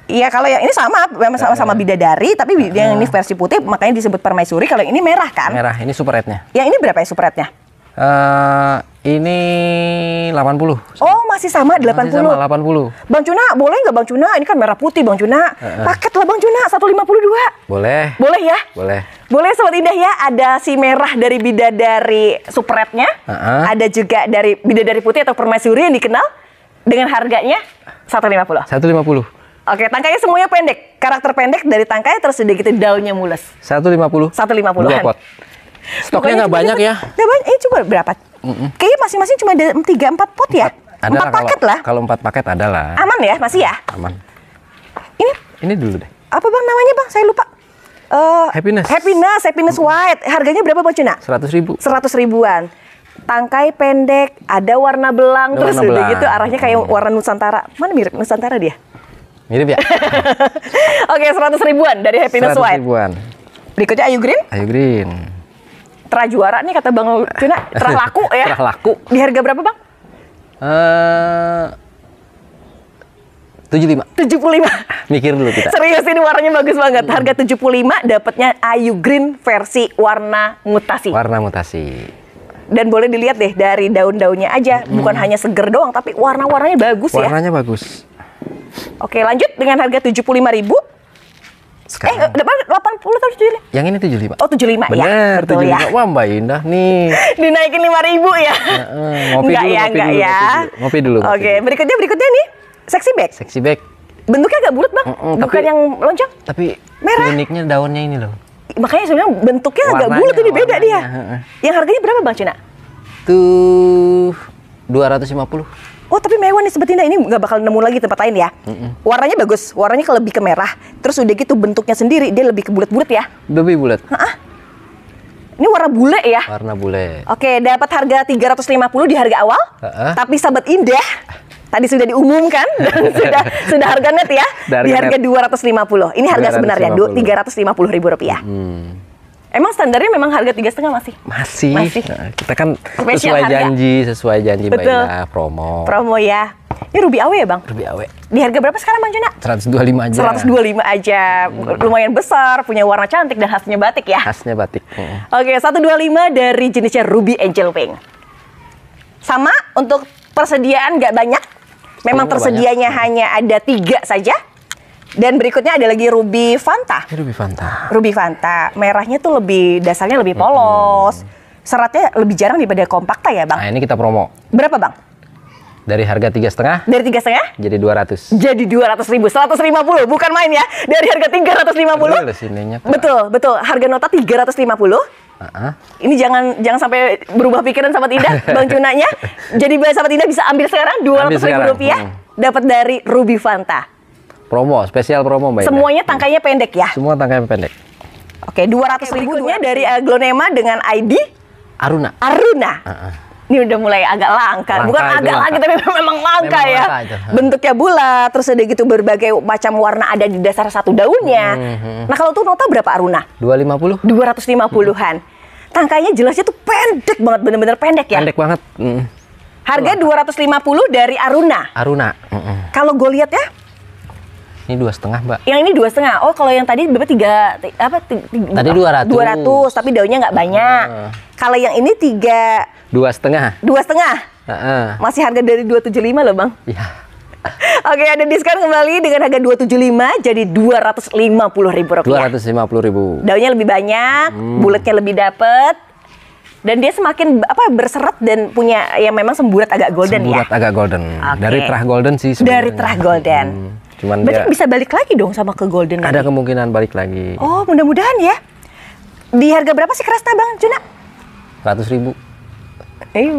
Iya kalau yang ini sama sama sama iya. bidadari tapi uh, yang ini ah. versi putih makanya disebut permaisuri kalau ini merah kan? Merah ini super superetnya. Yang ini berapa ya superetnya? Uh, eh, ini 80. Oh, masih sama 80. Masih sama 80. Bang Cuna, boleh nggak Bang Cuna? Ini kan merah putih Bang Cuna. Uh, uh. Paket lah Bang Cuna 152. Boleh. Boleh ya? Boleh. Boleh sobat indah ya, ada si merah dari bidadari supretnya. Uh -uh. Ada juga dari bidadari putih atau permaisuri yang dikenal dengan harganya satu Satu lima puluh. lima puluh. Oke, tangkainya semuanya pendek. Karakter pendek dari tangkai terus udah gitu daunnya satu 150. 150. Dua pot. Stoknya nggak banyak ya? Nggak banyak. Ini eh, cuma berapa? Mm -mm. Kayaknya masing-masing cuma ada 3 4 pot ya? Ada empat paket lah. Kalau empat paket adalah. Aman ya, masih ya? Aman. Ini ini dulu deh. Apa bang namanya bang? Saya lupa. Uh, happiness. Happiness, happiness white. Harganya berapa bang Seratus ribu. Seratus ribuan tangkai pendek, ada warna belang, ada terus warna belang. gitu arahnya kayak hmm. warna Nusantara. Mana mirip Nusantara dia? Mirip ya. Oke, seratus ribuan dari Happiness White. ribuan. Berikutnya Ayu Green. Ayu Green. Terah juara nih kata Bang Cina, terah laku ya. terah laku. Di harga berapa Bang? Uh, 75. 75. Mikir dulu kita. Serius ini warnanya bagus banget. Harga 75 dapatnya Ayu Green versi warna mutasi. Warna mutasi dan boleh dilihat deh dari daun-daunnya aja, hmm. bukan hanya seger doang tapi warna-warnanya bagus warnanya ya. Warnanya bagus. Oke, lanjut dengan harga tujuh puluh 75.000 sekarang. Eh, depan 80 atau 75? Yang ini 75. Oh, 75 Bener, ya. Benar, 75. Ya. Wah, Mbak Indah nih. Dinaikin 5000 ya. ya, ngopi, dulu, ya. ngopi dulu, ngopi dulu. Oke, berikutnya berikutnya nih. Sexy bag. Sexy bag. Bentuknya agak bulat, Bang. Mm -mm, Bukan tapi, yang lonjong. Tapi merah. uniknya daunnya ini loh makanya sebenarnya bentuknya warnanya, agak bulat ini beda dia. Yang harganya berapa Bang Cina? Tuh 250. Oh tapi mewah nih sebetulnya ini nggak bakal nemu lagi tempat lain ya. Mm-mm. Warnanya bagus, warnanya lebih ke merah. Terus udah gitu bentuknya sendiri dia lebih ke bulat-bulat ya. Lebih bulat. Ini warna bule ya? Warna bule. Oke, dapat harga 350 di harga awal. Uh-uh. Tapi sahabat indah tadi sudah diumumkan dan sudah sudah harga net ya harga di harga dua ratus lima puluh. Ini harga 250. sebenarnya tiga ratus lima puluh ribu rupiah. Hmm. Emang standarnya memang harga tiga setengah masih? Masih. Masih. Nah, kita kan Special sesuai harga. janji, sesuai janji Betul. Mbak promo. Promo ya. Ini Ruby awe ya bang? Ruby awe. Di harga berapa sekarang bang Juna? 125 aja. 125 aja. Lumayan besar, punya warna cantik dan khasnya batik ya? Khasnya batik. Hmm. Oke, 125 dari jenisnya Ruby Angel Wing. Sama untuk persediaan nggak banyak, Memang oh, tersedianya banyak. hanya ada tiga saja. Dan berikutnya ada lagi Ruby Fanta. Ruby Fanta. Ruby Fanta. Merahnya tuh lebih dasarnya lebih polos. Hmm. Seratnya lebih jarang daripada kompakta ya, Bang. Nah, ini kita promo. Berapa, Bang? Dari harga tiga setengah. Dari tiga setengah? Jadi dua ratus. Jadi dua ratus ribu, seratus lima puluh, bukan main ya. Dari harga tiga ratus lima puluh. Betul, betul. Harga nota tiga ratus lima puluh Uh-huh. Ini jangan jangan sampai berubah pikiran sahabat Indah, Bang Junanya. Jadi sahabat Indah bisa ambil sekarang dua ratus ribu rupiah hmm. dapat dari Ruby Fanta. Promo, spesial promo Mbak Semuanya tangkainya pendek ya? Semua tangkainya pendek. Oke, dua ratus ribunya dari Aglonema dengan ID Aruna. Aruna. uh huh ini udah mulai agak langka, langka bukan agak langka. lagi tapi memang langka memang ya. Langka Bentuknya bulat, terus ada gitu berbagai macam warna ada di dasar satu daunnya. -hmm. hmm, hmm. Nah, kalau tuh nota berapa Aruna? 250. 250-an. Mm. Tangkainya jelasnya tuh pendek banget, bener-bener pendek ya. Pendek banget. Mm. Harga 250 dari Aruna. Aruna. Mm Kalau gue lihat ya, ini dua setengah, Mbak. Yang ini dua setengah. Oh, kalau yang tadi berapa tiga apa? Tiga, tadi dua ratus. Dua ratus, tapi daunnya nggak banyak. Uh. Kalau yang ini tiga. Dua setengah. Dua setengah. Uh -uh. Masih harga dari dua tujuh lima loh, bang. Iya. Oke, ada diskon kembali dengan harga 275 jadi 250 ribu rupiah. 250 ribu. Daunnya lebih banyak, hmm. bulatnya lebih dapet, dan dia semakin apa berseret dan punya yang memang semburat agak golden semburat ya. Semburat agak golden. Okay. Dari terah golden sih sebenarnya. Dari terah golden. Hmm. Cuman Berarti dia, ya bisa balik lagi dong sama ke Golden Ada lagi? kemungkinan balik lagi. Oh, mudah-mudahan ya. Di harga berapa sih kerasta Bang Juna? 100 ribu. Eh,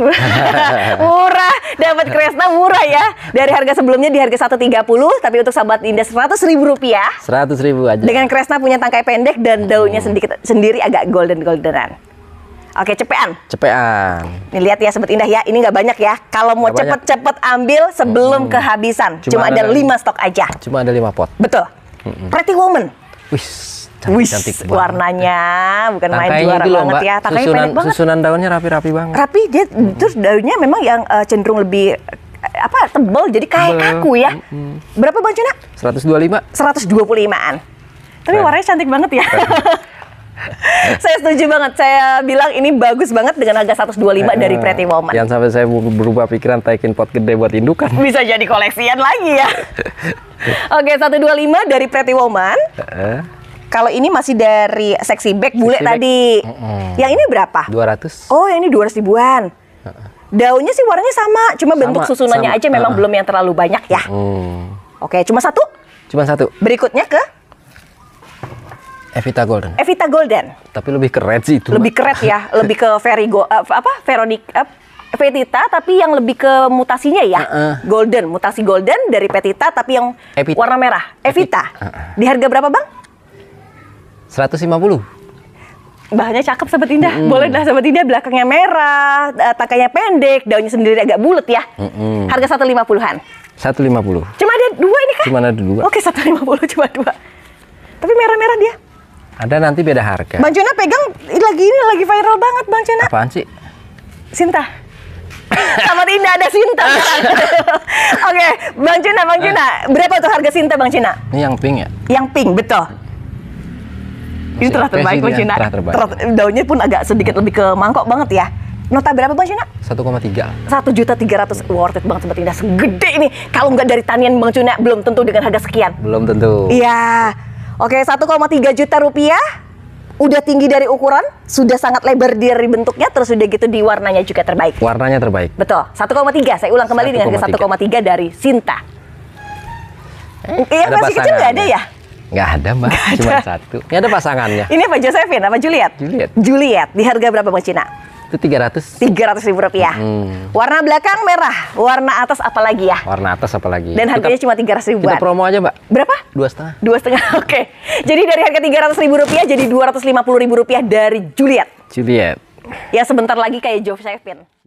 murah, dapat Kresna murah ya. Dari harga sebelumnya di harga 130, tapi untuk sahabat Indah 100 ribu rupiah. 100 ribu aja. Dengan Kresna punya tangkai pendek dan hmm. daunnya sendiri agak golden goldenan. Oke, cepetan. Cepetan. Nih lihat ya sobat indah ya, ini nggak banyak ya. Kalau mau cepet-cepet ambil sebelum hmm. kehabisan. Cuma, cuma ada lima stok aja. Cuma ada lima pot. Betul. Hmm. Pretty woman. Wis. Wis, warnanya bukan Tangkainya main juara loh, banget ya. Tangkainya susunan, banget. Susunan daunnya rapi-rapi banget. Rapi dia hmm. terus daunnya memang yang uh, cenderung lebih eh, apa tebel jadi kayak kaku ya. Hmm. Berapa Bang Cina? 125. 125-an. Tapi warnanya cantik banget ya. saya setuju banget. Saya bilang ini bagus banget dengan harga 125 lima dari eh, Pretty Woman. yang sampai saya berubah pikiran taikin pot gede buat indukan. Bisa jadi koleksian lagi ya. Oke, 125 dari Pretty Woman. Eh? Kalau ini masih dari seksi back bule sexy tadi. Back. Mm-mm. Yang ini berapa? 200. Oh, yang ini 200 ribuan. Daunnya sih warnanya sama, cuma sama, bentuk susunannya sama. aja memang uh. belum yang terlalu banyak ya. Mm. Oke, cuma satu? Cuma satu. Berikutnya ke Evita Golden. Evita Golden. Tapi lebih keren sih itu. Lebih keren ya, lebih ke Verigo ya, uh, eh, apa Veronica uh, eh, Petita tapi yang lebih ke mutasinya ya. Uh -uh. Golden, mutasi Golden dari Petita tapi yang Evita. warna merah. Evita. Uh -uh. Di harga berapa, Bang? 150 bahannya cakep seperti indah mm. boleh dah sahabat indah belakangnya merah eh, tangkainya pendek daunnya sendiri agak bulat ya mm -mm. harga 150-an 150 cuma ada dua ini kan cuma ada dua oke 150 cuma dua tapi merah-merah dia ada nanti beda harga. Bang Cuna pegang lagi ini lagi viral banget Bang Cuna. Apaan sih? Sinta. Sama ini ada Sinta. Oke, Bang Cuna, Bang Cuna, berapa tuh harga Sinta Bang Cuna? Ini yang pink ya? Yang pink, betul. Ini telah terbaik Bang Cina. terbaik. Terah, daunnya pun agak sedikit lebih ke mangkok banget ya. Nota berapa Bang Cina? 1,3. Satu juta 300 worth it banget sebetulnya Indah. Segede ini. Kalau nggak dari tanian Bang Cina belum tentu dengan harga sekian. Belum tentu. Iya. Oke, 1,3 juta rupiah udah tinggi dari ukuran, sudah sangat lebar dari bentuknya, terus udah gitu di warnanya juga terbaik. Warnanya terbaik. Betul. 1,3. Saya ulang kembali 1, dengan 1,3 dari Sinta. Eh, eh masih kecil nggak ada ya? Nggak ada mbak, cuma satu. Ini ada pasangannya. Ini apa Josephine? Apa Juliet? Juliet. Juliet. Di harga berapa Mbak Cina? Itu 300. 300 ribu rupiah. Hmm. Warna belakang merah, warna atas apalagi ya? Warna atas apalagi. Dan harganya kita, cuma ratus ribu. Kita promo aja mbak. Berapa? Dua setengah. Dua setengah, oke. Okay. Jadi dari harga tiga ratus ribu rupiah jadi dua ratus lima puluh ribu rupiah dari Juliet. Juliet. Ya sebentar lagi kayak Joe Sevin.